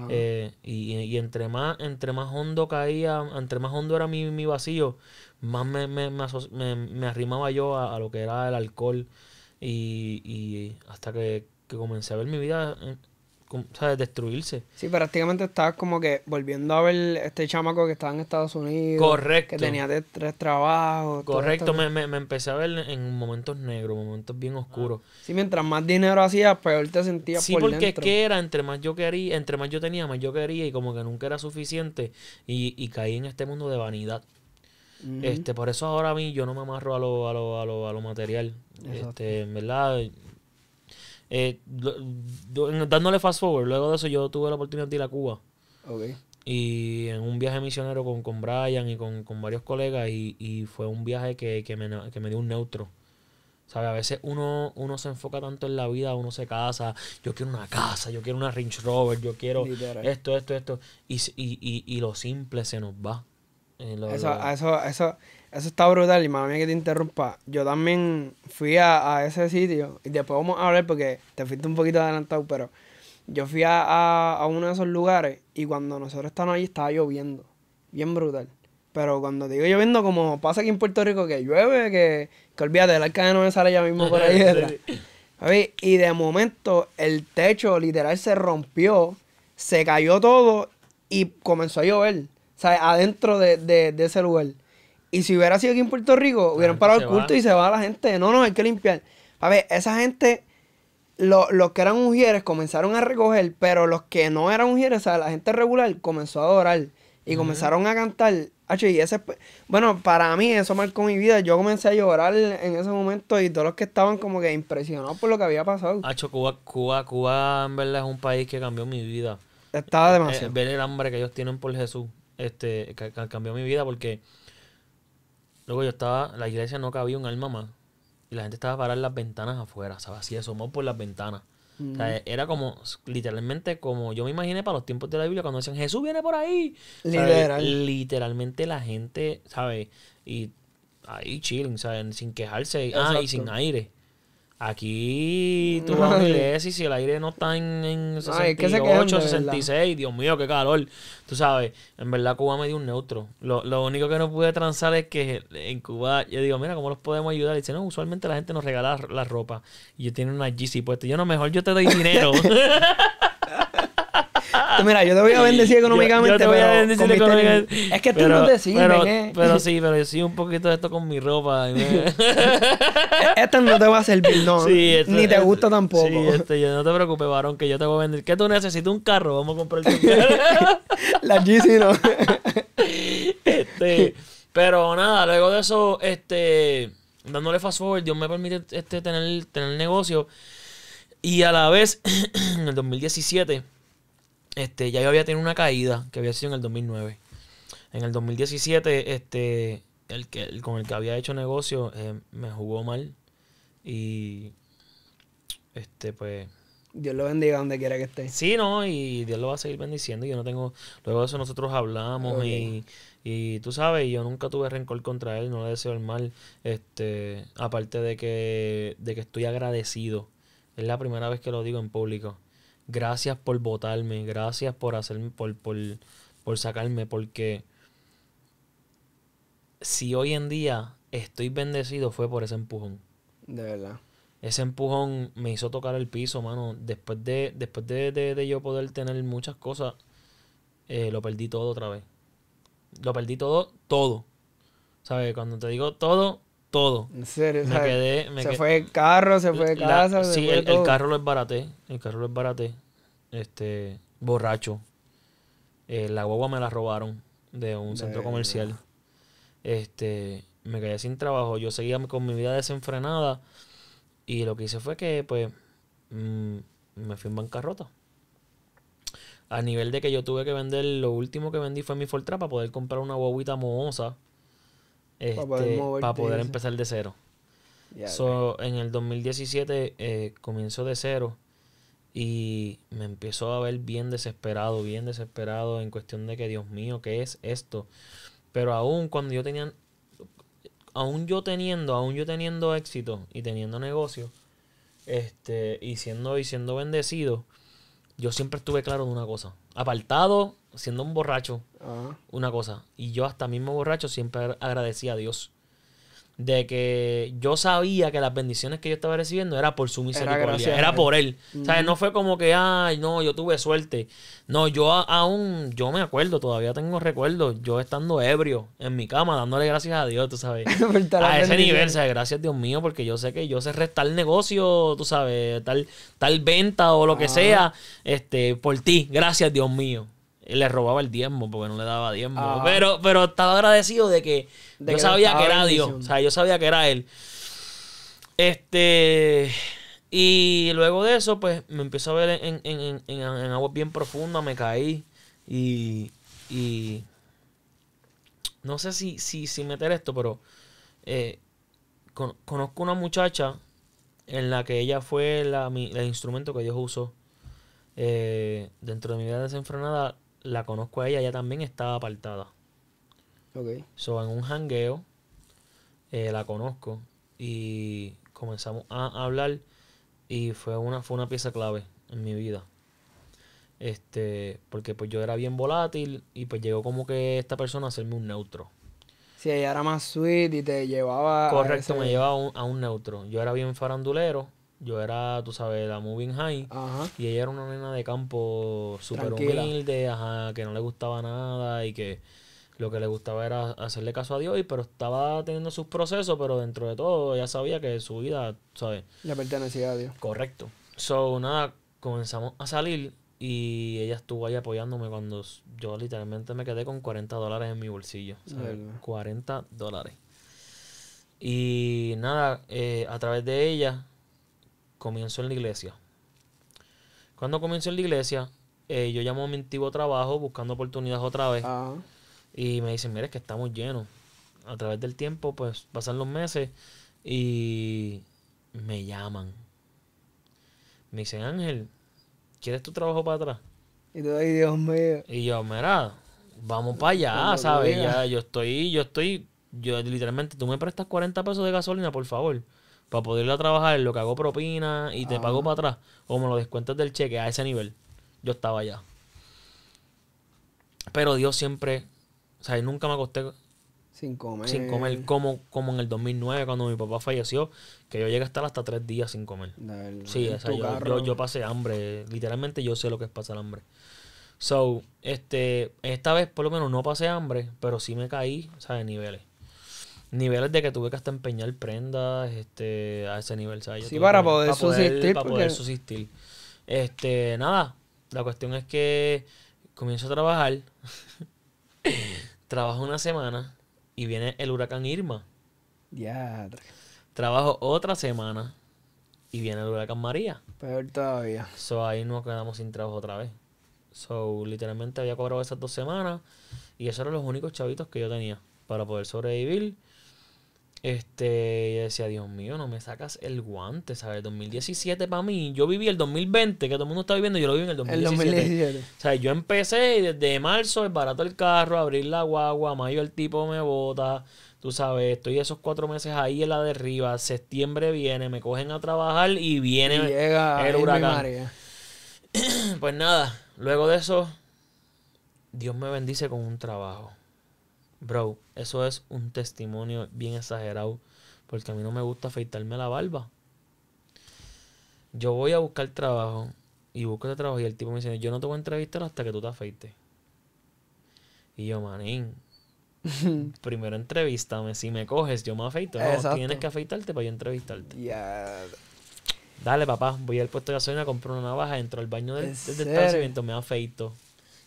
Eh, y, y, entre más entre más hondo caía, entre más hondo era mi, vacío, más me, me, arrimaba yo a, lo que era el alcohol. Y, y hasta que, que comencé a ver mi vida ¿sabes? destruirse. Sí, prácticamente estabas como que volviendo a ver este chamaco que estaba en Estados Unidos. Correcto. Que tenía tres trabajos. Correcto, me, empecé a ver en momentos negros, momentos bien ah. oscuros. Sí, mientras más dinero hacías, peor te sentías. Sí, porque Sí, es que era, entre más yo quería, entre más yo tenía, más yo quería y como que nunca era suficiente y, caí en este mundo de vanidad. este, por eso ahora a mí yo no me amarro a lo, a lo, a lo, material. Este, en verdad, eh, dándole fast forward, luego de eso yo tuve la oportunidad de ir a Cuba. Okay. Y en un viaje misionero con, con Brian y con, con varios colegas, y, y, fue un viaje que, que, me, que me dio un neutro. ¿Sabe? A veces uno, uno se enfoca tanto en la vida, uno se casa, yo quiero una casa, yo quiero una Range Rover, yo quiero esto, esto, esto. Y, y, y, lo simple se nos va. Eh, eso, Eso, eso, eso está brutal y mami que te interrumpa. Yo también fui a, ese sitio y después vamos a hablar porque te fuiste un poquito adelantado, pero yo fui a, uno de esos lugares y cuando nosotros estábamos allí estaba lloviendo. Bien brutal. Pero cuando digo lloviendo, como pasa aquí en Puerto Rico que llueve, que, que olvídate, el arca no me sale ya mismo por ahí. [LAUGHS] Y de momento el techo literal se rompió, se cayó todo y comenzó a llover. O sea, adentro de ese lugar. Y si hubiera sido aquí en Puerto Rico, hubieran parado el culto y se va la gente. No, no, hay que limpiar. A ver, esa gente, los que eran ujieres comenzaron a recoger, pero los que no eran ujieres, o sea, la gente regular comenzó a adorar y comenzaron a cantar. Y ese, bueno, para mí eso marcó mi vida. Yo comencé a llorar en ese momento y todos los que estaban como que impresionados por lo que había pasado. Hacho, Cuba, Cuba, Cuba en verdad es un país que cambió mi vida. Estaba eh, eh, demasiado. ver el hambre que ellos tienen por Jesús, este, cambió mi vida porque Luego yo estaba, la iglesia no cabía un alma más. Y la gente estaba parada en las ventanas afuera, ¿sabes? Así asomó por las ventanas. O sea, era como, literalmente, como yo me imaginé para los tiempos de la Biblia, cuando decían, Jesús viene por ahí. Literal. Literalmente la gente, ¿sabes? Y ahí chilling, ¿sabes? Sin quejarse. Ah, y sin aire. Aquí tú vas a y si el aire no está en, en 68, 66, Dios mío, qué calor. Tú sabes, en verdad Cuba me dio un neutro. Lo, único que no pude transar es que en Cuba yo digo, mira, ¿cómo los podemos ayudar? Y dice, no, usualmente la gente nos regala la ropa. Y yo tiene una GC puesta. Yo no, mejor yo te doy dinero. [LAUGHS] Pues mira, yo te voy a bendecir económicamente. económicamente. Es que tú no te Pero, ¿eh? pero sí, pero yo sí un poquito de esto con mi ropa. [LAUGHS] Me... [LAUGHS] no te va a servir, no. Sí, ni te gusta tampoco. Sí, este, no te preocupes, varón, que yo te voy a vender. ¿Qué tú necesitas? ¿Un carro? Vamos a comprar el carro. [LAUGHS] La GC no. este, pero nada, luego de eso, este, dándole fast forward, Dios me permite este, tener, tener negocio. Y a la vez, [CLEARS THROAT] en el 2017 este, ya yo había tenido una caída que había sido en el 2009. En el 2017, este, el que, con el que había hecho negocio eh, me jugó mal y este pues Dios lo bendiga donde quiera que esté. Sí, no, y Dios lo va a seguir bendiciendo. yo no tengo. Luego de eso nosotros hablamos y, y tú sabes, yo nunca tuve rencor contra él, no le deseo el mal. Este, aparte de que estoy agradecido. Es la primera vez que lo digo en público gracias por votarme, gracias por hacerme, por, por, por sacarme, porque si hoy en día estoy bendecido fue por ese empujón. De verdad. Ese empujón me hizo tocar el piso, mano. Después de, después de, yo poder tener muchas cosas, eh, lo perdí todo otra vez. Lo perdí todo, todo. ¿Sabes? Cuando te digo todo, todo. En serio, me quedé, se fue el carro, se fue de casa. sí, el, carro lo esbaraté. El carro lo esbaraté. Este, borracho. Eh, la guagua me la robaron de un centro comercial. Este, me quedé sin trabajo. Yo seguía con mi vida desenfrenada. Y lo que hice fue que, pues, mm, me fui en bancarrota. A nivel de que yo tuve que vender, lo último que vendí fue mi Fortra para poder comprar una guaguita mohosa para poder, este, empezar de cero. en el 2017 eh, comienzo de cero y me empezó a ver bien desesperado, bien desesperado en cuestión de que Dios mío, ¿qué es esto? Pero aún cuando yo tenía, aún yo teniendo, yo teniendo éxito y teniendo negocio, este, y siendo, y siendo bendecido, yo siempre estuve claro de una cosa apartado, siendo un borracho, una cosa. Y yo hasta mismo borracho siempre agradecía a Dios de que yo sabía que las bendiciones que yo estaba recibiendo era por su misericordia, era, por él. O sea, no fue como que, ay, no, yo tuve suerte. No, yo aún, yo me acuerdo, todavía tengo recuerdos, yo estando ebrio en mi cama, dándole gracias a Dios, tú sabes. [LAUGHS] a ese nivel, o sea, gracias Dios mío, porque yo sé que yo sé tal negocio, tú sabes, tal, tal venta o lo que sea, este, por ti, gracias Dios mío le robaba el diezmo porque no le daba diezmo. Pero, pero estaba agradecido de que yo sabía que era Dios. O sea, yo sabía que era él. Este. Y luego de eso, pues me empiezo a ver en, en, bien profundas, me caí. Y. no sé si, si, si meter esto, pero. Eh, conozco una muchacha en la que ella fue el instrumento que Dios usó. Eh, dentro de mi vida desenfrenada, la conozco a ella, ella también estaba apartada. Ok. So, en un hangueo, eh, la conozco y comenzamos a hablar y fue una, fue una pieza clave en mi vida. Este, porque pues yo era bien volátil y pues llegó como que esta persona a hacerme un neutro. Sí, ella era más sweet y te llevaba. Correcto, me llevaba a un neutro. Yo era bien farandulero yo era, tú sabes, la moving high. Ajá. Y ella era una nena de campo súper humilde, ajá, que no le gustaba nada y que lo que le gustaba era hacerle caso a Dios, pero estaba teniendo sus procesos, pero dentro de todo ella sabía que su vida, ¿sabes? Le pertenecía a Dios. Correcto. So, nada, comenzamos a salir y ella estuvo ahí apoyándome cuando yo literalmente me quedé con 40 dólares en mi bolsillo. ¿sabes? 40 dólares. Y nada, eh, a través de ella comienzo en la iglesia. Cuando comienzo en la iglesia, eh, yo llamo a mi antiguo trabajo buscando oportunidades otra vez. Ah. Y me dicen, mire, es que estamos llenos. A través del tiempo, pues pasan los meses y me llaman. Me dicen, Ángel, ¿quieres tu trabajo para atrás? Y Dios mío. Y yo, mira, vamos para allá, ¿sabes? Ya, yo estoy, yo estoy, yo literalmente, tú me prestas 40 pesos de gasolina, por favor para a trabajar lo que hago propina y te pago para atrás o me lo descuentas del cheque a ese nivel. Yo estaba allá. Pero Dios siempre, o sea, nunca me acosté sin comer. Sin comer, como, como en el 2009 cuando mi papá falleció, que yo llegué a estar hasta tres días sin comer. sí, o sea, yo, pasé hambre, literalmente yo sé lo que es pasar hambre. So, este, esta vez por lo menos no pasé hambre, pero sí me caí, o sea, de niveles niveles de que tuve que hasta empeñar prendas este, a ese nivel, ¿sabes? sí, para poder, subsistir. Para poder subsistir. Este, nada, la cuestión es que comienzo a trabajar, [LAUGHS] trabajo una semana y viene el huracán Irma. Ya. Trabajo otra semana y viene el huracán María. Peor todavía. So ahí nos quedamos sin trabajo otra vez. So literalmente había cobrado esas dos semanas y esos eran los únicos chavitos que yo tenía para poder sobrevivir este, decía, Dios mío, no me sacas el guante, ¿sabes? 2017 para mí, yo viví el 2020, que todo el mundo está viviendo, yo lo viví en el 2017. O sea, yo empecé y desde marzo es barato el carro, abrir la guagua, mayo el tipo me bota, tú sabes, estoy esos cuatro meses ahí en la derriba, septiembre viene, me cogen a trabajar y viene llega el huracán. [CLEARS THROAT] Pues nada, luego de eso, Dios me bendice con un trabajo Bro, eso es un testimonio bien exagerado. Porque a mí no me gusta afeitarme la barba. Yo voy a buscar trabajo y busco ese trabajo y el tipo me dice, yo no te voy a entrevistar hasta que tú te afeites. Y yo, manín, [LAUGHS] primero entrevístame, si me coges, yo me afeito. No, tienes que afeitarte para yo entrevistarte. Dale, papá, voy al puesto de gasolina, compro una navaja, entro al baño del, del establecimiento, me afeito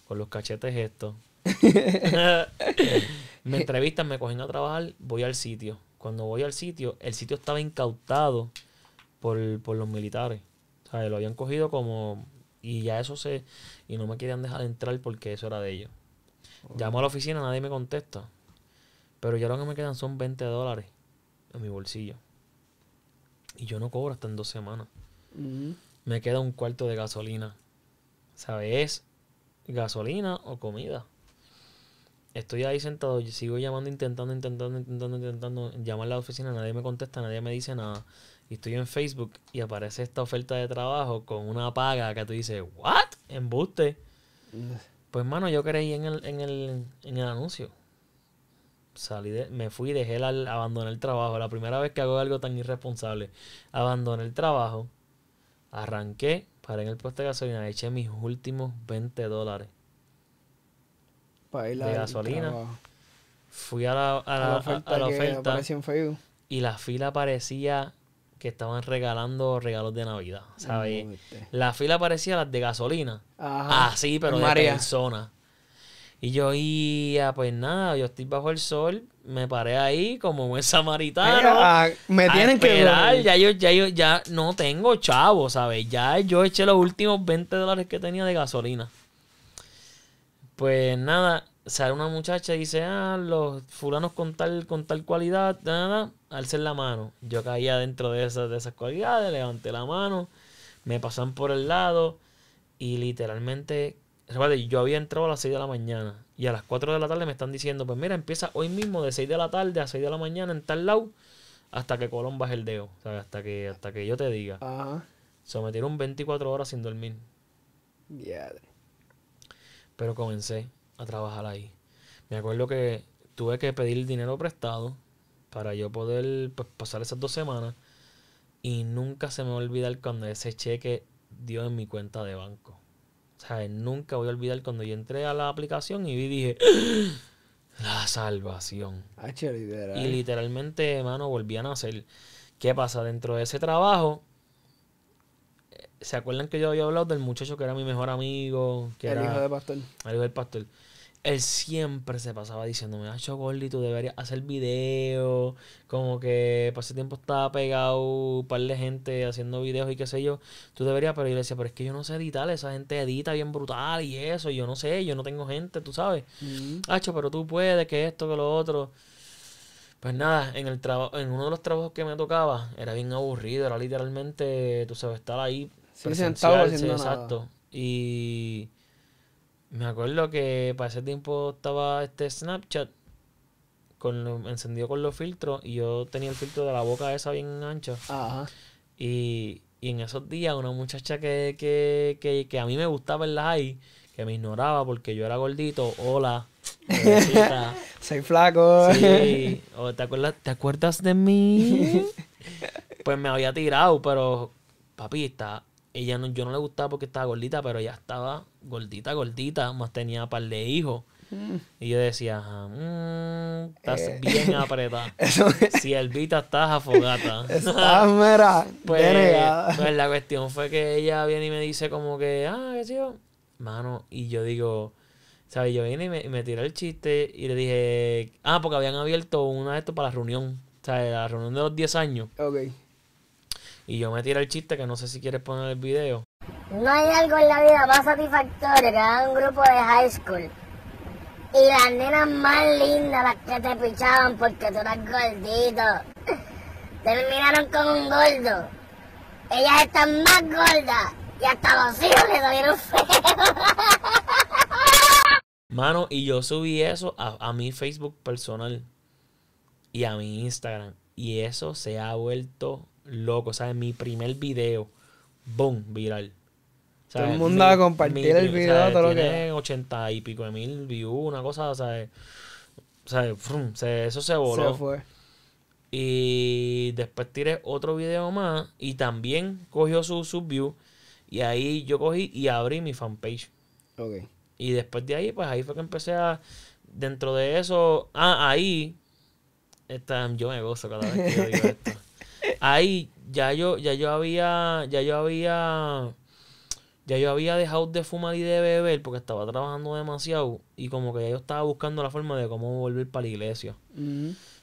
con los cachetes estos. [LAUGHS] me entrevistan, me cogen a trabajar, voy al sitio. Cuando voy al sitio, el sitio estaba incautado por, los militares. O sea, lo habían cogido como... Y ya eso se... Y no me querían dejar entrar porque eso era de ellos. Llamo a la oficina, nadie me contesta. Pero ya lo que me quedan son 20 dólares en mi bolsillo. Y yo no cobro hasta en dos semanas. Mm. Me queda un cuarto de gasolina. ¿Sabes? Gasolina o comida. Estoy ahí sentado, sigo llamando, intentando, intentando, intentando, intentando. Llamar a la oficina, nadie me contesta, nadie me dice nada. Y estoy en Facebook y aparece esta oferta de trabajo con una paga que tú dices, ¿what? Embuste. Pues, mano, yo creí en el, en el, en el anuncio. Salí de, me fui, dejé al abandoné el trabajo. La primera vez que hago algo tan irresponsable. Abandoné el trabajo, arranqué, paré en el puesto de gasolina, eché mis últimos 20 dólares de gasolina. Fui a la, a la, oferta, y la fila parecía que estaban regalando regalos de Navidad, ¿sabes? la fila parecía las de gasolina. Así, pero en de persona. Y yo, iba, pues nada, yo estoy bajo el sol, me paré ahí como un samaritano. Ah, me tienen que esperar, ya yo, ya yo, ya no tengo chavos, ¿sabes? Ya yo eché los últimos 20 dólares que tenía de gasolina. Pues nada, sale una muchacha y dice, ah, los fulanos con tal, con tal cualidad, nada, ser la mano. Yo caía dentro de esas, de esas cualidades, levanté la mano, me pasan por el lado y literalmente, yo había entrado a las 6 de la mañana y a las 4 de la tarde me están diciendo, pues mira, empieza hoy mismo de 6 de la tarde a 6 de la mañana en tal lado hasta que Colón baje el dedo, sea Hasta que, hasta que yo te diga. Ajá. Se un 24 horas sin dormir. Yeah. Pero comencé a trabajar ahí. Me acuerdo que tuve que pedir dinero prestado para yo poder pues, pasar esas dos semanas. Y nunca se me va a olvidar cuando ese cheque dio en mi cuenta de banco. O sea, nunca voy a olvidar cuando yo entré a la aplicación y vi, dije, ¡Ah! la salvación. Y literalmente, hermano, volvían a hacer, ¿Qué pasa? Dentro de ese trabajo, ¿Se acuerdan que yo había hablado del muchacho que era mi mejor amigo? Que el hijo del pastor. El hijo del pastor. Él siempre se pasaba diciéndome, Hacho Gordy, tú deberías hacer video. Como que Por ese tiempo estaba pegado un par de gente haciendo videos y qué sé yo. Tú deberías, pero yo le decía, pero es que yo no sé editar, esa gente edita bien brutal y eso. yo no sé, yo no tengo gente, tú sabes. Mm. Hacho, pero tú puedes, que esto, que lo otro. Pues nada, en el trabajo, en uno de los trabajos que me tocaba, era bien aburrido, era literalmente, tú sabes, estar ahí se Exacto. Y me acuerdo que para ese tiempo estaba este Snapchat con encendido con los filtros y yo tenía el filtro de la boca esa bien ancha. Ajá. Y, en esos días una muchacha que, que, a mí me gustaba en la que me ignoraba porque yo era gordito, hola. [LAUGHS] Soy flaco. Sí, [LAUGHS] o ¿te, acuerdas, ¿te acuerdas de mí? [LAUGHS] pues me había tirado, pero papi, está, ella no, yo no le gustaba porque estaba gordita, pero ella estaba gordita, gordita, más tenía un par de hijos. Mm. Y yo decía, mm, estás eh, bien [LAUGHS] apretada. si Vita estás afogada. estás mera. pues, la cuestión fue que ella viene y me dice como que, ah, qué sé yo. Mano, y yo digo, ¿sabes? Yo vine y me, tiré el chiste y le dije, ah, porque habían abierto una de esto para la reunión. O la reunión de los 10 años. Okay. Y yo me tiré el chiste que no sé si quieres poner el video. No hay algo en la vida más satisfactorio que un grupo de high school. Y las nenas más lindas, las que te pichaban porque tú eras gordito, [LAUGHS] terminaron con un gordo. Ellas están más gordas y hasta los hijos le salieron feos. [LAUGHS] Mano, y yo subí eso a mi Facebook personal y a mi Instagram. Y eso se ha vuelto loco, ¿sabes? Mi primer video, boom, viral. Todo el mundo va a compartir el video, todo Tiene lo 80 y pico de mil views, una cosa, o sea Frum, eso se voló. fue. Y después tiré otro video más y también cogió su, subview view. Y ahí yo cogí y abrí mi fanpage. Y después de ahí, pues ahí fue que empecé a. Dentro de eso. Ah, ahí. yo me gozo cada vez que yo digo esto. [LAUGHS] ahí ya yo, ya yo había, ya yo había, ya yo había dejado de fumar y de beber porque estaba trabajando demasiado y como que yo estaba buscando la forma de cómo volver para la iglesia.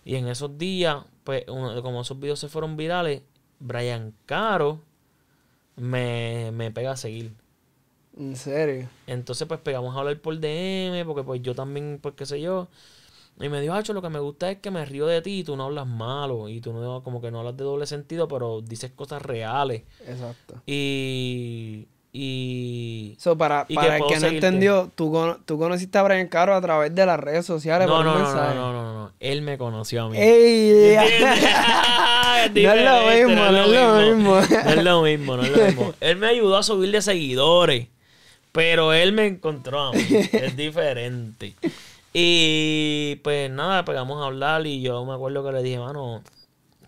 Y en esos días, pues, uno, como esos videos se fueron virales, Brian Caro me, me pega a seguir. ¿En serio? Entonces, pues pegamos a hablar por DM, porque pues yo también, pues qué sé yo. Y me dijo, Hacho, lo que me gusta es que me río de ti y tú no hablas malo. Y tú no, como que no hablas de doble sentido, pero dices cosas reales. Exacto. Y. Y. para, para el que no entendió, tú, tú, conociste a Brian Caro a través de las redes sociales. No, no, no, no, no, no, Él me conoció a mí. Ey, [LAUGHS] no es lo mismo, no, es lo mismo. No es lo mismo, no es lo mismo. Él me ayudó a subir de seguidores, pero él me encontró a mí. [LAUGHS] Es diferente. Y pues nada, pegamos a hablar y yo me acuerdo que le dije, mano,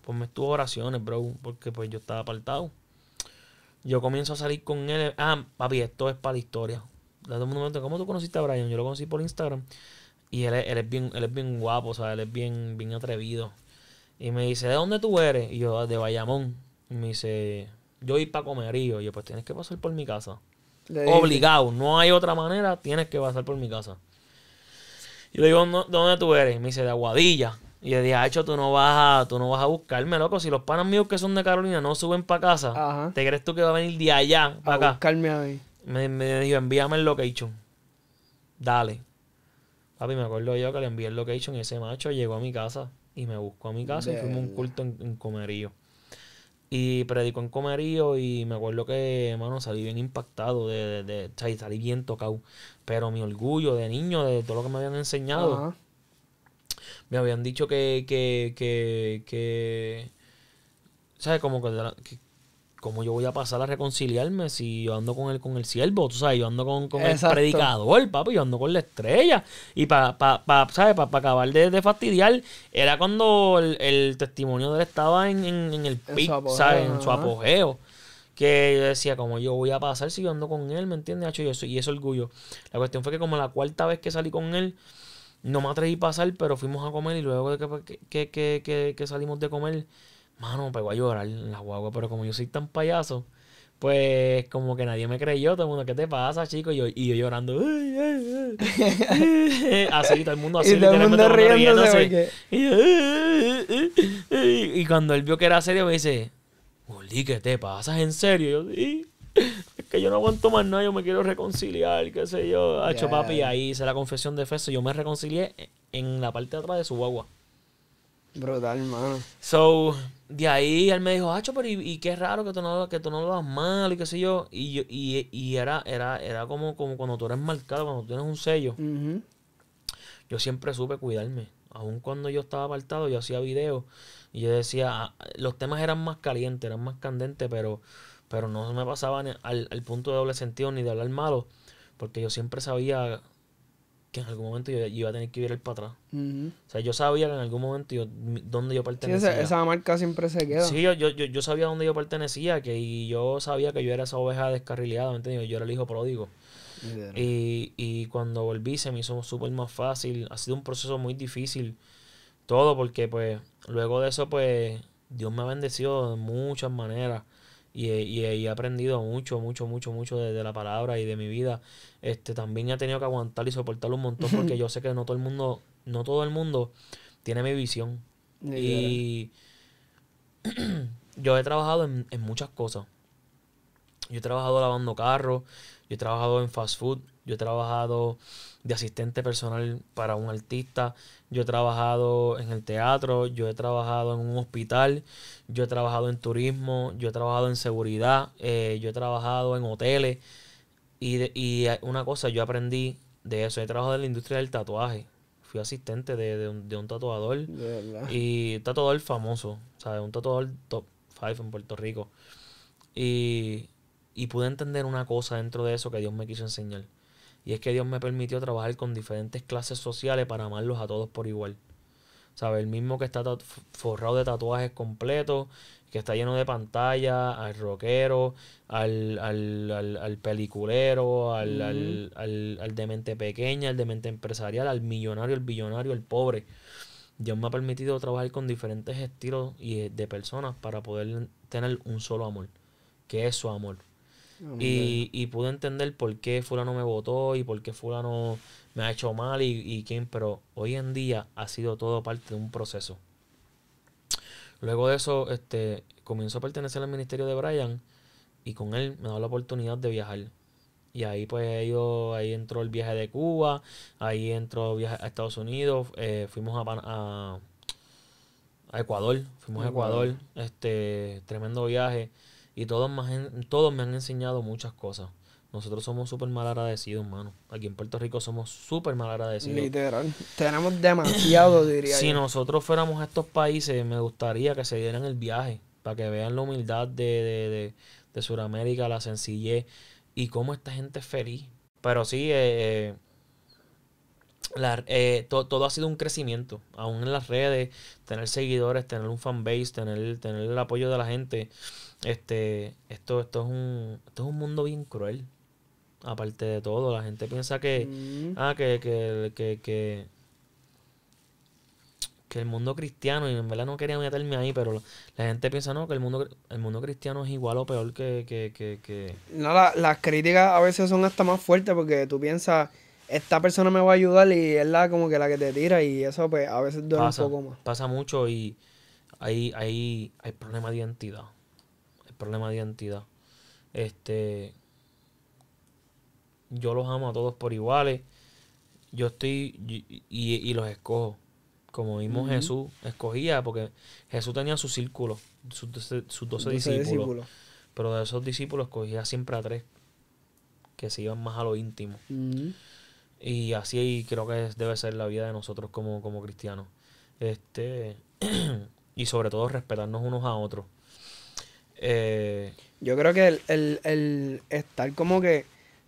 ponme tus oraciones, bro, porque pues yo estaba apartado. Yo comienzo a salir con él. Eh, ah, papi, esto es para la historia. Todo un momento. ¿cómo tú conociste a Brian? Yo lo conocí por Instagram. Y él, es bien, él es bien guapo, o sea, él es bien, bien atrevido. Y me dice, ¿de dónde tú eres? Y yo, de Bayamón. me dice, yo voy para comerío. Y yo, pues tienes que pasar por mi casa. Obligado, no hay otra manera, tienes que pasar por mi casa. Y le digo, dónde tú eres? Me dice, de Aguadilla. Y de hecho, ah, tú no vas a, tú no vas a buscarme, loco. Si los panas míos que son de Carolina no suben para casa, ¿te crees tú que va a venir de allá para acá? buscarme a Me, dijo, envíame el location. Dale. Papi, me acuerdo yo que le envié el location y ese macho llegó a mi casa y me buscó a mi casa y fuimos un culto en, en comerío. Y predicó en Comerío y me acuerdo que, hermano, salí bien impactado, de, de, salí bien tocado. Pero mi orgullo de niño, de todo lo que me habían enseñado, me habían dicho que, que, que, que ¿sabes? Como que ¿cómo yo voy a pasar a reconciliarme si yo ando con el, con el siervo? Tú sabes, yo ando con, con el predicador, papi, yo ando con la estrella. Y para, pa, pa, ¿sabes? acabar de, fastidiar, era cuando el, testimonio de él estaba en, el pic, ¿sabes? En su apogeo. Que yo decía, como yo voy a pasar si yo ando con él, ¿me entiendes? Y eso, es orgullo. La cuestión fue que como la cuarta vez que salí con él, no me atreví a pasar, pero fuimos a comer y luego que, que, que salimos de comer mano, me pegó a llorar en la guagua, pero como yo soy tan payaso, pues como que nadie me creyó, todo el mundo, ¿qué te pasa, chico? Y yo, llorando, ay, ay, ay. [LAUGHS] así, todo el mundo [LAUGHS] así, y todo el mundo Y, y, cuando él vio que era serio, me dice, bolí, ¿qué te pasas? ¿En serio? Y yo, Es que yo no aguanto más nada, yo me quiero reconciliar, qué sé yo. Ha hecho papi, ahí hice la confesión de Feso. Yo me reconcilié en la parte de atrás de su guagua. Brutal, hermano. So, de ahí él me dijo, ah, Hacho, pero y, qué raro que tú, no, que tú no lo das mal y qué sé yo. Y, yo, y, era, era, era como, como cuando tú eres marcado, cuando tienes un sello. Yo siempre supe cuidarme. Aún cuando yo estaba apartado, yo hacía videos y yo decía, ah, los temas eran más calientes, eran más candentes, pero, pero no me pasaban al, al punto de doble sentido ni de hablar malo, porque yo siempre sabía que en algún momento yo iba a tener que ir para atrás. O sea, yo sabía en algún momento yo, dónde yo pertenecía. esa, marca siempre se queda. Sí, yo, sabía dónde yo pertenecía que, y yo sabía que yo era esa oveja descarrilada, ¿me entiendes? Yo era el hijo pródigo. Y, y cuando volví se me hizo súper más fácil. Ha sido un proceso muy difícil. Todo porque, pues, luego de eso, pues, Dios me ha bendecido de muchas maneras y, he aprendido mucho, mucho, mucho, mucho de, la palabra y de mi vida. Este, también he tenido que aguantar y soportar un montón porque [LAUGHS] yo sé que no todo el mundo, no todo el mundo tiene mi visión. Y, [CLEARS THROAT] yo he trabajado en, en muchas cosas. Yo he trabajado lavando carros, yo he trabajado en fast food, yo he trabajado de asistente personal para un artista, yo he trabajado en el teatro, yo he trabajado en un hospital, yo he trabajado en turismo, yo he trabajado en seguridad, eh, yo he trabajado en hoteles. Y, y, una cosa, yo aprendí de eso, he trabajado en la industria del tatuaje. Fui asistente de, un, tatuador. y un tatuador famoso, o sea Un tatuador top five en Puerto Rico. Y, y pude entender una cosa dentro de eso que Dios me quiso enseñar. Y es que Dios me permitió trabajar con diferentes clases sociales para amarlos a todos por igual. ¿Sabes? El mismo que está forrado de tatuajes completos, que está lleno de pantalla, al rockero, al, al, peliculero, al, demente de mente pequeña, al de mente empresarial, al millonario, al billonario, al pobre. Dios me ha permitido trabajar con diferentes estilos y eh, de personas para poder tener un solo amor, que es su amor. Y, pude entender por qué fulano me votó y por qué fulano me ha hecho mal y, quién, pero hoy en día ha sido todo parte de un proceso. Luego de eso, este, a pertenecer al ministerio de Brian y con él me da la oportunidad de viajar. Y ahí pues yo, ahí entró el viaje de Cuba, ahí entró el viaje a Estados Unidos, eh, fuimos a, a, a, Ecuador, fuimos a oh, Ecuador, este tremendo viaje. Y todos, más todos me han enseñado muchas cosas. Nosotros somos súper mal agradecidos, hermano. Aquí en Puerto Rico somos súper mal agradecidos. Literal. Tenemos demasiado, [COUGHS] diría si yo. Si nosotros fuéramos a estos países, me gustaría que se dieran el viaje para que vean la humildad de, de, de, de Sudamérica, la sencillez y cómo esta gente es feliz. Pero sí, eh, eh, eh todo ha sido un crecimiento. Aún en las redes, tener seguidores, tener un fanbase, tener, tener el apoyo de la gente este, esto, esto, es un, esto es un mundo bien cruel. Aparte de todo, la gente piensa mm. ah, que, que, que, el mundo cristiano, y en verdad no quería meterme ahí, pero la gente piensa, no, que el mundo, el mundo cristiano es igual o peor que... que, que, que... No, las críticas a veces son hasta más fuertes porque tú piensas, esta persona me va a ayudar y es la como que la que te tira y eso pues a veces duele pasa, un poco más. Pasa mucho y hay, hay, hay problemas de identidad problema de identidad. Este, yo los amo a todos por iguales. Yo estoy y, y, los escojo. Como vimos Jesús escogía, porque Jesús tenía su círculo, sus, 12, discípulos, Pero de esos discípulos escogía siempre a tres que se iban más a lo íntimo. Y así creo que debe ser la vida de nosotros como, como cristianos. Este, [CLEARS THROAT] y sobre todo respetarnos unos a otros. Eh, Yo creo que el, estar como que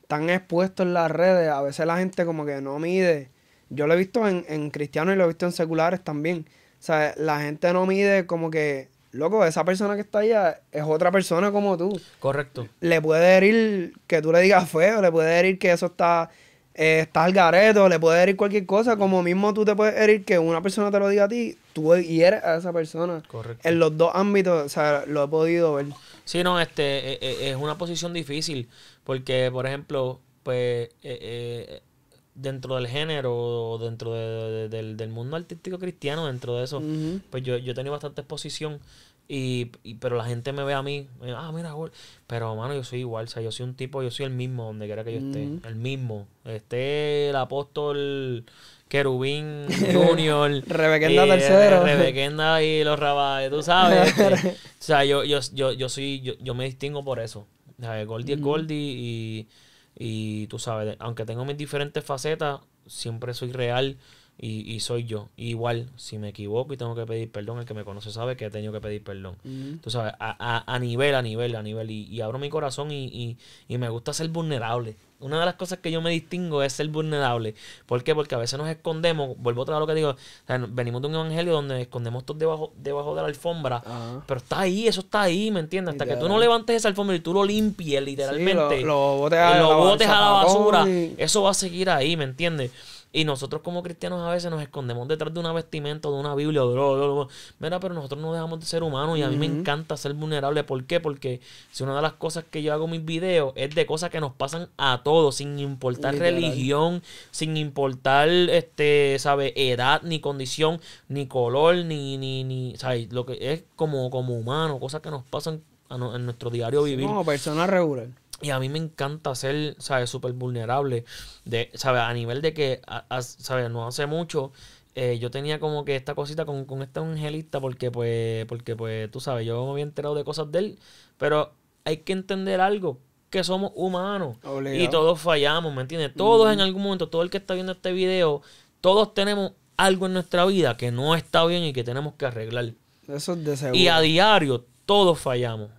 tan expuesto en las redes, a veces la gente como que no mide. Yo lo he visto en, en cristianos y lo he visto en seculares también. O sea, la gente no mide como que, loco, esa persona que está allá es otra persona como tú. Correcto. Le puede herir que tú le digas feo, le puede herir que eso está eh, está estás al gareto, le puede herir cualquier cosa, como mismo tú te puedes herir que una persona te lo diga a ti, tú hieres a esa persona. Correcto. En los dos ámbitos, o sea, lo he podido ver. Sí, no, este, eh, eh, es una posición difícil, porque, por ejemplo, pues, dentro del género, dentro del, mundo artístico cristiano, dentro de eso, pues yo, yo he tenido bastante exposición y, pero la gente me ve a mí, ah, mira, Pero, mano, yo soy igual, o sea, yo soy un tipo, yo soy el mismo donde quiera que yo esté, el mismo. Esté el apóstol Querubín [LAUGHS] Junior, Rebequenda eh, tercero. Rebequenda y los rabades, tú sabes. [LAUGHS] Este. o sea, yo, yo, yo, yo soy, yo, me distingo por eso. Goldie es Goldie y, y tú sabes, aunque tengo mis diferentes facetas, siempre soy real y, y, soy yo. igual, si me equivoco y tengo que pedir perdón, el que me conoce sabe que he tenido que pedir perdón. Tú sabes, a, a, a, nivel, a nivel, a nivel. Y, y abro mi corazón y, y, me gusta ser vulnerable. Una de las cosas que yo me distingo es ser vulnerable. ¿Por qué? Porque a veces nos escondemos. Vuelvo otra vez a lo que digo. venimos de un evangelio donde escondemos todo debajo, debajo de la alfombra. Pero está ahí, eso está ahí, ¿me entiendes? Hasta que tú no levantes esa alfombra y tú lo limpies literalmente. lo botes a la basura. Eso va a seguir ahí, ¿me entiendes? Y nosotros como cristianos a veces nos escondemos detrás de una vestimenta, de una Biblia, de lo, mira, pero nosotros no dejamos de ser humanos y a mí me encanta ser vulnerable. ¿Por qué? Porque si una de las cosas que yo hago en mis videos es de cosas que nos pasan a todos, sin importar religión, sin importar, este, ¿sabe? Edad, ni condición, ni color, ni, ni, ni, ¿sabes? Lo que es como, como humano, cosas que nos pasan en nuestro diario vivir. Como personas persona regular. Y a mí me encanta ser, ¿sabes? Súper vulnerable. De, ¿Sabes? A nivel de que, ¿sabes? No hace mucho eh, yo tenía como que esta cosita con, con este angelista porque pues, porque pues, tú sabes, yo me había enterado de cosas de él, pero hay que entender algo, que somos humanos y todos fallamos, ¿me entiendes? Todos en algún momento, todo el que está viendo este video, todos tenemos algo en nuestra vida que no está bien y que tenemos que arreglar. Eso es de seguro. Y a diario todos fallamos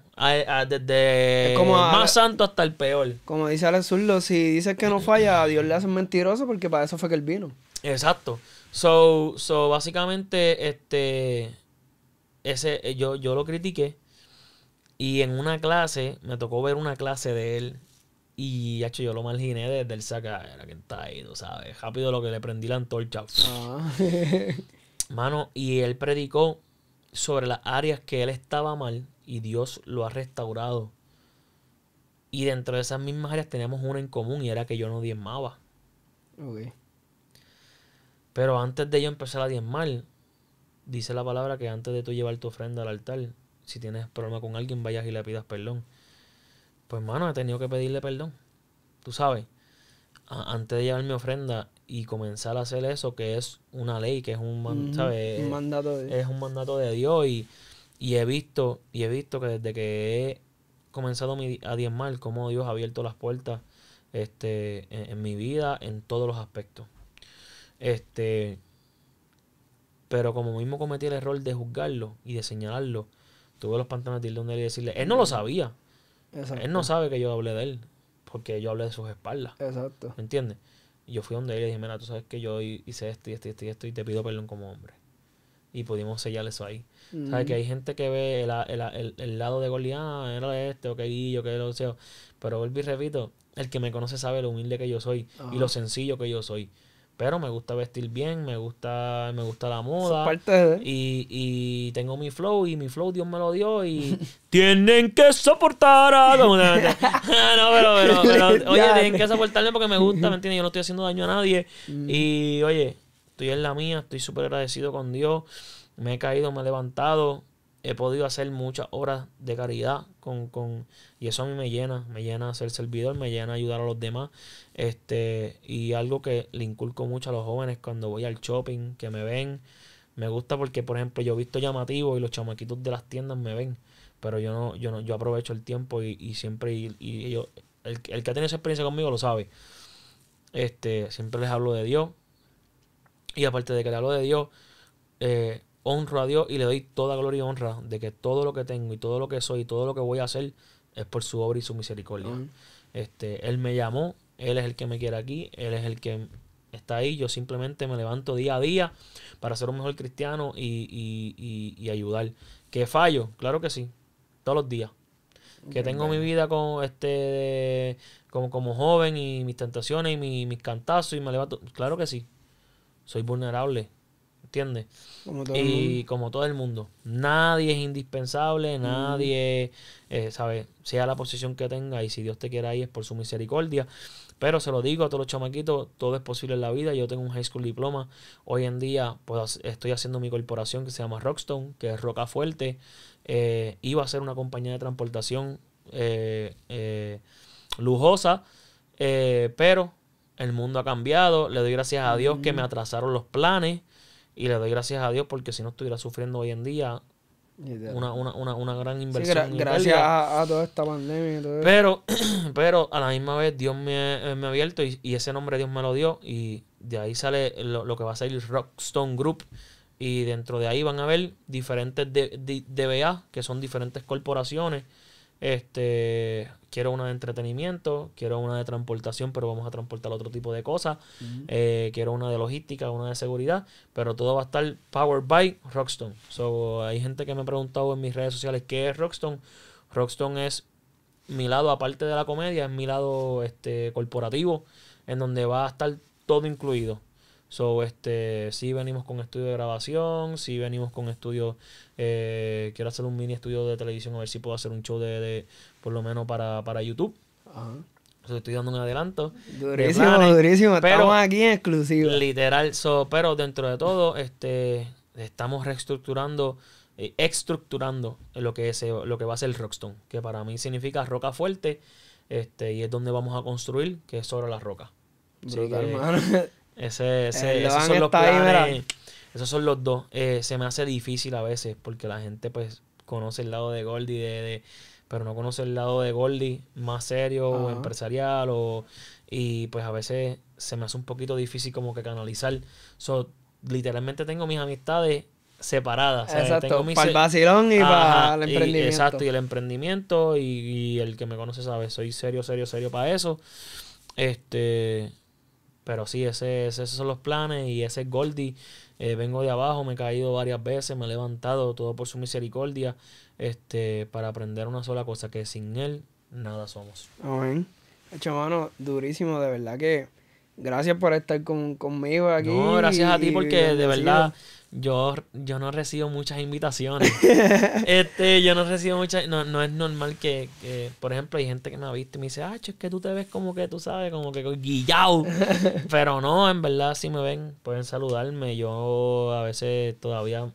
desde más santo hasta el peor. Como dice Alex si dices que no falla, a Dios le hace mentiroso porque para eso fue que él vino. Exacto. So, so básicamente, este, ese, eh, yo, yo lo critiqué y en una clase, me tocó ver una clase de él y hecho, yo lo marginé desde el saca, era que está ahí, No sabes, rápido lo que le prendí la antorcha. Ah. [LAUGHS] Mano, y él predicó sobre las áreas que él estaba mal y Dios lo ha restaurado. Y dentro de esas mismas áreas teníamos una en común y era que yo no diezmaba. Okay. Pero antes de yo empezar a diezmar, dice la palabra que antes de tú llevar tu ofrenda al altar, si tienes problema con alguien, vayas y le pidas perdón. Pues hermano, he tenido que pedirle perdón. Tú sabes, antes de llevar mi ofrenda y comenzar a hacer eso, que es una ley, que es un, un mandato de... es un mandato de Dios y y he visto, y he visto que desde que he comenzado a diezmar, cómo Dios ha abierto las puertas este, en, mi vida, en todos los aspectos. Este, pero como mismo cometí el error de juzgarlo y de señalarlo, tuve los pantalones de ir donde él y decirle, él no lo sabía. Él no sabe que yo hablé de él, porque yo hablé de sus espaldas. Exacto. ¿Me entiendes? Y yo fui donde él y dije, mira, tú sabes que yo hice esto y esto y esto y esto y te pido perdón como hombre y pudimos sellar eso ahí. Mm. ¿Sabes? Que hay gente que ve el, el, el, lado de Golián, ah, era este, o que yo que lo deseo... Pero vuelvo y repito, el que me conoce sabe lo humilde que yo soy y lo sencillo que yo soy. Pero me gusta vestir bien, me gusta, me gusta la moda. y, y tengo mi flow, y mi flow Dios me lo dio. Y [LAUGHS] tienen que soportar a [LAUGHS] [LAUGHS] no, pero, pero, oye, tienen que soportarme porque me gusta, ¿me entiendes? Yo no estoy haciendo daño a nadie. Mm. Y oye, estoy en la mía, estoy súper agradecido con Dios, me he caído, me he levantado, he podido hacer muchas horas de caridad con, con, y eso a mí me llena, me llena ser servidor, me llena ayudar a los demás. Este, y algo que le inculco mucho a los jóvenes cuando voy al shopping, que me ven, me gusta porque por ejemplo yo he visto llamativos y los chamaquitos de las tiendas me ven, pero yo no yo no yo aprovecho el tiempo y, siempre y, yo, el, que ha tenido esa experiencia conmigo lo sabe. Este, siempre les hablo de Dios, y aparte de que le hablo de Dios, eh, honro a Dios y le doy toda gloria y honra de que todo lo que tengo y todo lo que soy y todo lo que voy a hacer es por su obra y su misericordia. este, él me llamó, Él es el que me quiere aquí, Él es el que está ahí. Yo simplemente me levanto día a día para ser un mejor cristiano y, ayudar. ¿Que fallo? Claro que sí, todos los días. Que tengo mi vida con este como, como joven y mis tentaciones y mis cantazos y me levanto. Claro que sí, soy vulnerable, ¿entiendes? y como todo el mundo. Nadie es indispensable, mm. nadie, eh, ¿sabes? Sea la posición que tenga y si Dios te quiera ahí es por su misericordia. Pero se lo digo a todos los chamaquitos, todo es posible en la vida. Yo tengo un high school diploma. Hoy en día pues, estoy haciendo mi corporación que se llama Rockstone, que es Roca Fuerte. Eh, iba a ser una compañía de transportación eh, lujosa, pero el mundo ha cambiado. Le doy gracias a Dios que me atrasaron los planes. Y le doy gracias a Dios porque si no estuviera sufriendo hoy en día una, una, una, gran inversión. gracias a, toda esta pandemia. pero, [CLEARS THROAT] pero a la misma vez Dios me, eh, ha abierto y, ese nombre Dios me lo dio. Y de ahí sale lo, que va a ser el Rockstone Group. Y dentro de ahí van a ver diferentes DBA, de, que son diferentes corporaciones este, quiero una de entretenimiento, quiero una de transportación, pero vamos a transportar otro tipo de cosas. Eh, quiero una de logística, una de seguridad, pero todo va a estar powered by Rockstone. So, hay gente que me ha preguntado en mis redes sociales qué es Rockstone. Rockstone es mi lado, aparte de la comedia, es mi lado este, corporativo, en donde va a estar todo incluido. So, este, sí venimos con estudio de grabación, Si venimos con estudio, eh, quiero hacer un mini estudio de televisión, a ver si puedo hacer un show de, por lo menos para, YouTube. estoy dando un adelanto. Durísimo, durísimo. Pero, Estamos aquí en exclusivo. Literal, so, pero dentro de todo, este, estamos reestructurando, eh, estructurando lo que, es, lo que va a ser el Rockstone, que para mí significa roca fuerte, este, y es donde vamos a construir, que es sobre la roca Brutal, [LAUGHS] Ese, ese esos son los planes. esos son los dos. Eh, se me hace difícil a veces porque la gente pues conoce el lado de Goldie, de, pero no conoce el lado de Goldie más serio o empresarial. y pues a veces se me hace un poquito difícil como que canalizar. So, literalmente tengo mis amistades separadas. Exacto, para el vacilón y para el emprendimiento. exacto, y el emprendimiento y el que me conoce sabe, soy serio, serio, serio para eso. Este, pero sí, ese, esos son los planes y ese Goldie. Eh, vengo de abajo, me he caído varias veces, me he levantado, todo por su misericordia, este, para aprender una sola cosa, que sin Él nada somos. Amén. Chamano, durísimo, de verdad que gracias por estar conmigo aquí. No, gracias a ti porque de verdad yo, yo no recibo muchas invitaciones. [LAUGHS] este, yo no recibo muchas. No, es normal que, por ejemplo, hay gente que me ha visto y me dice, ah, es que tú te ves como que tú sabes, como que guillao. [LAUGHS] Pero no, en verdad, si me ven, pueden saludarme. Yo a veces todavía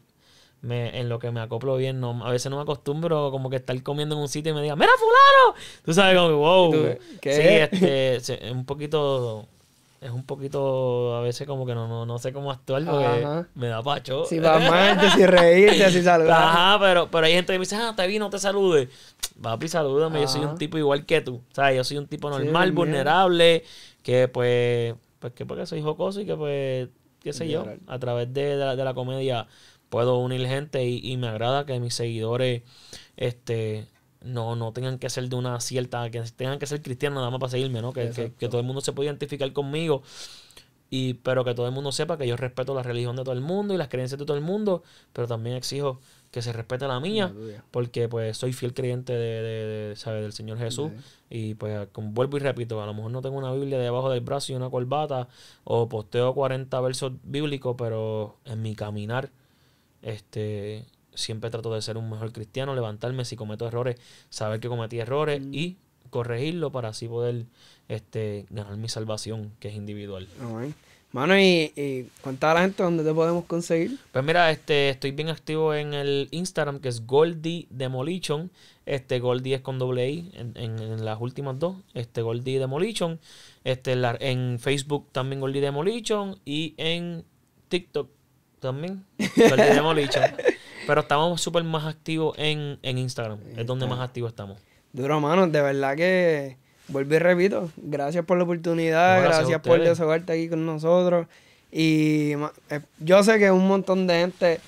me, en lo que me acoplo bien, no, a veces no me acostumbro como que estar comiendo en un sitio y me digan, ¡Mira, fulano! Tú sabes, como que, wow. Sí, este, un poquito es un poquito, a veces como que no, no, no sé cómo actuar porque me da pacho. Si va mal, si reírte, si [LAUGHS] saludar. Ajá, pero, pero hay gente que me dice, ah, te vi, no te saludes. Papi, salúdame, yo soy un tipo igual que tú. O sea, yo soy un tipo normal, vulnerable, que pues, pues que porque soy jocoso y que pues, qué sé yo, a través de, la, comedia puedo unir gente y, y me agrada que mis seguidores, este, no, no tengan que ser de una cierta, que tengan que ser cristianos nada más para seguirme, ¿no? Que, todo el mundo se pueda identificar conmigo, y, pero que todo el mundo sepa que yo respeto la religión de todo el mundo y las creencias de todo el mundo, pero también exijo que se respete la mía, porque pues soy fiel creyente de, de, del Señor Jesús. Y pues vuelvo y repito, a lo mejor no tengo una Biblia debajo del brazo y una corbata, o posteo 40 versos bíblicos, pero en mi caminar, este siempre trato de ser un mejor cristiano, levantarme si cometo errores, saber que cometí errores mm. y corregirlo para así poder este, ganar mi salvación, que es individual. bueno Mano, ¿y, ¿y cuánta la gente dónde te podemos conseguir? Pues mira, este, estoy bien activo en el Instagram, que es Goldie Demolition. Este, Goldie es con doble I en, en, las últimas dos. Este, Goldie Demolition. Este, en Facebook también Goldie Demolition. Y en TikTok también. [LAUGHS] Goldie Demolition. Pero estamos súper más activos en, Instagram. Es donde más activos estamos. Duro, mano. De verdad que vuelvo y repito. Gracias por la oportunidad. gracias, por desahogarte aquí con nosotros. Y eh, yo sé que un montón de gente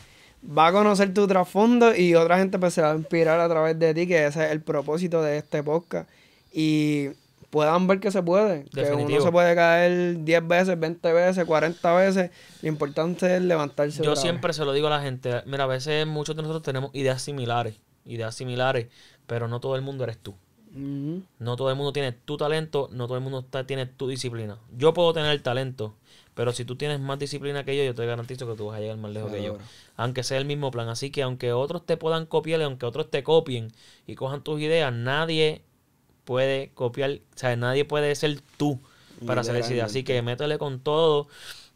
va a conocer tu trasfondo y otra gente pues, se va a inspirar a través de ti, que ese es el propósito de este podcast. Y puedan ver que se puede. Que uno se puede caer 10 veces, 20 veces, 40 veces. Lo importante es levantarse. Yo siempre se lo digo a la gente. Mira, a veces muchos de nosotros tenemos ideas similares. Ideas similares. Pero no todo el mundo eres tú. No todo el mundo tiene tu talento. No todo el mundo está, tiene tu disciplina. Yo puedo tener el talento. Pero si tú tienes más disciplina que yo, yo te garantizo que tú vas a llegar más lejos que yo. Aunque sea el mismo plan. Así que aunque otros te puedan copiar, aunque otros te copien y cojan tus ideas, nadie puede copiar, o sea, nadie puede ser tú para hacer esa Así que métele con todo,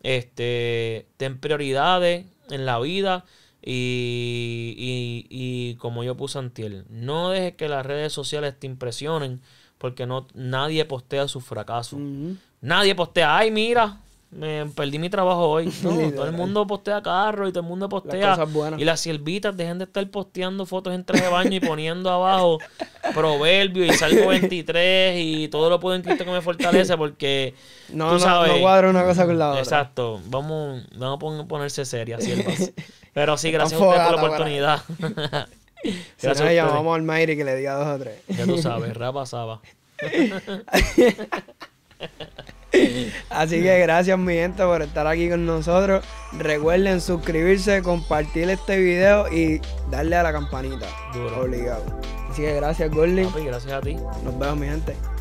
este, ten prioridades en la vida y, y, como yo puse antiel, no dejes que las redes sociales te impresionen porque no, nadie postea su fracaso. Nadie postea, ay, mira, me perdí mi trabajo hoy. [LAUGHS] todo el mundo postea carro y todo el mundo postea. Las y las siervitas dejen de estar posteando fotos en traje de baño y poniendo abajo [LAUGHS] proverbio y salgo 23 y todo lo puedo en Cristo que me fortalece porque [LAUGHS] no, tú sabes, no, cuadro una cosa con la otra. Exacto. Vamos, vamos a ponerse serias, siervas. Pero sí, gracias por la oportunidad. gracias no, llamamos al Y que le diga dos o tres. Ya tú sabes, rapasaba. [LAUGHS] Así que gracias mi gente por estar aquí con nosotros. Recuerden suscribirse, compartir este video y darle a la campanita. Obligado. Así que gracias, Gordy. gracias a ti. Nos vemos, mi gente.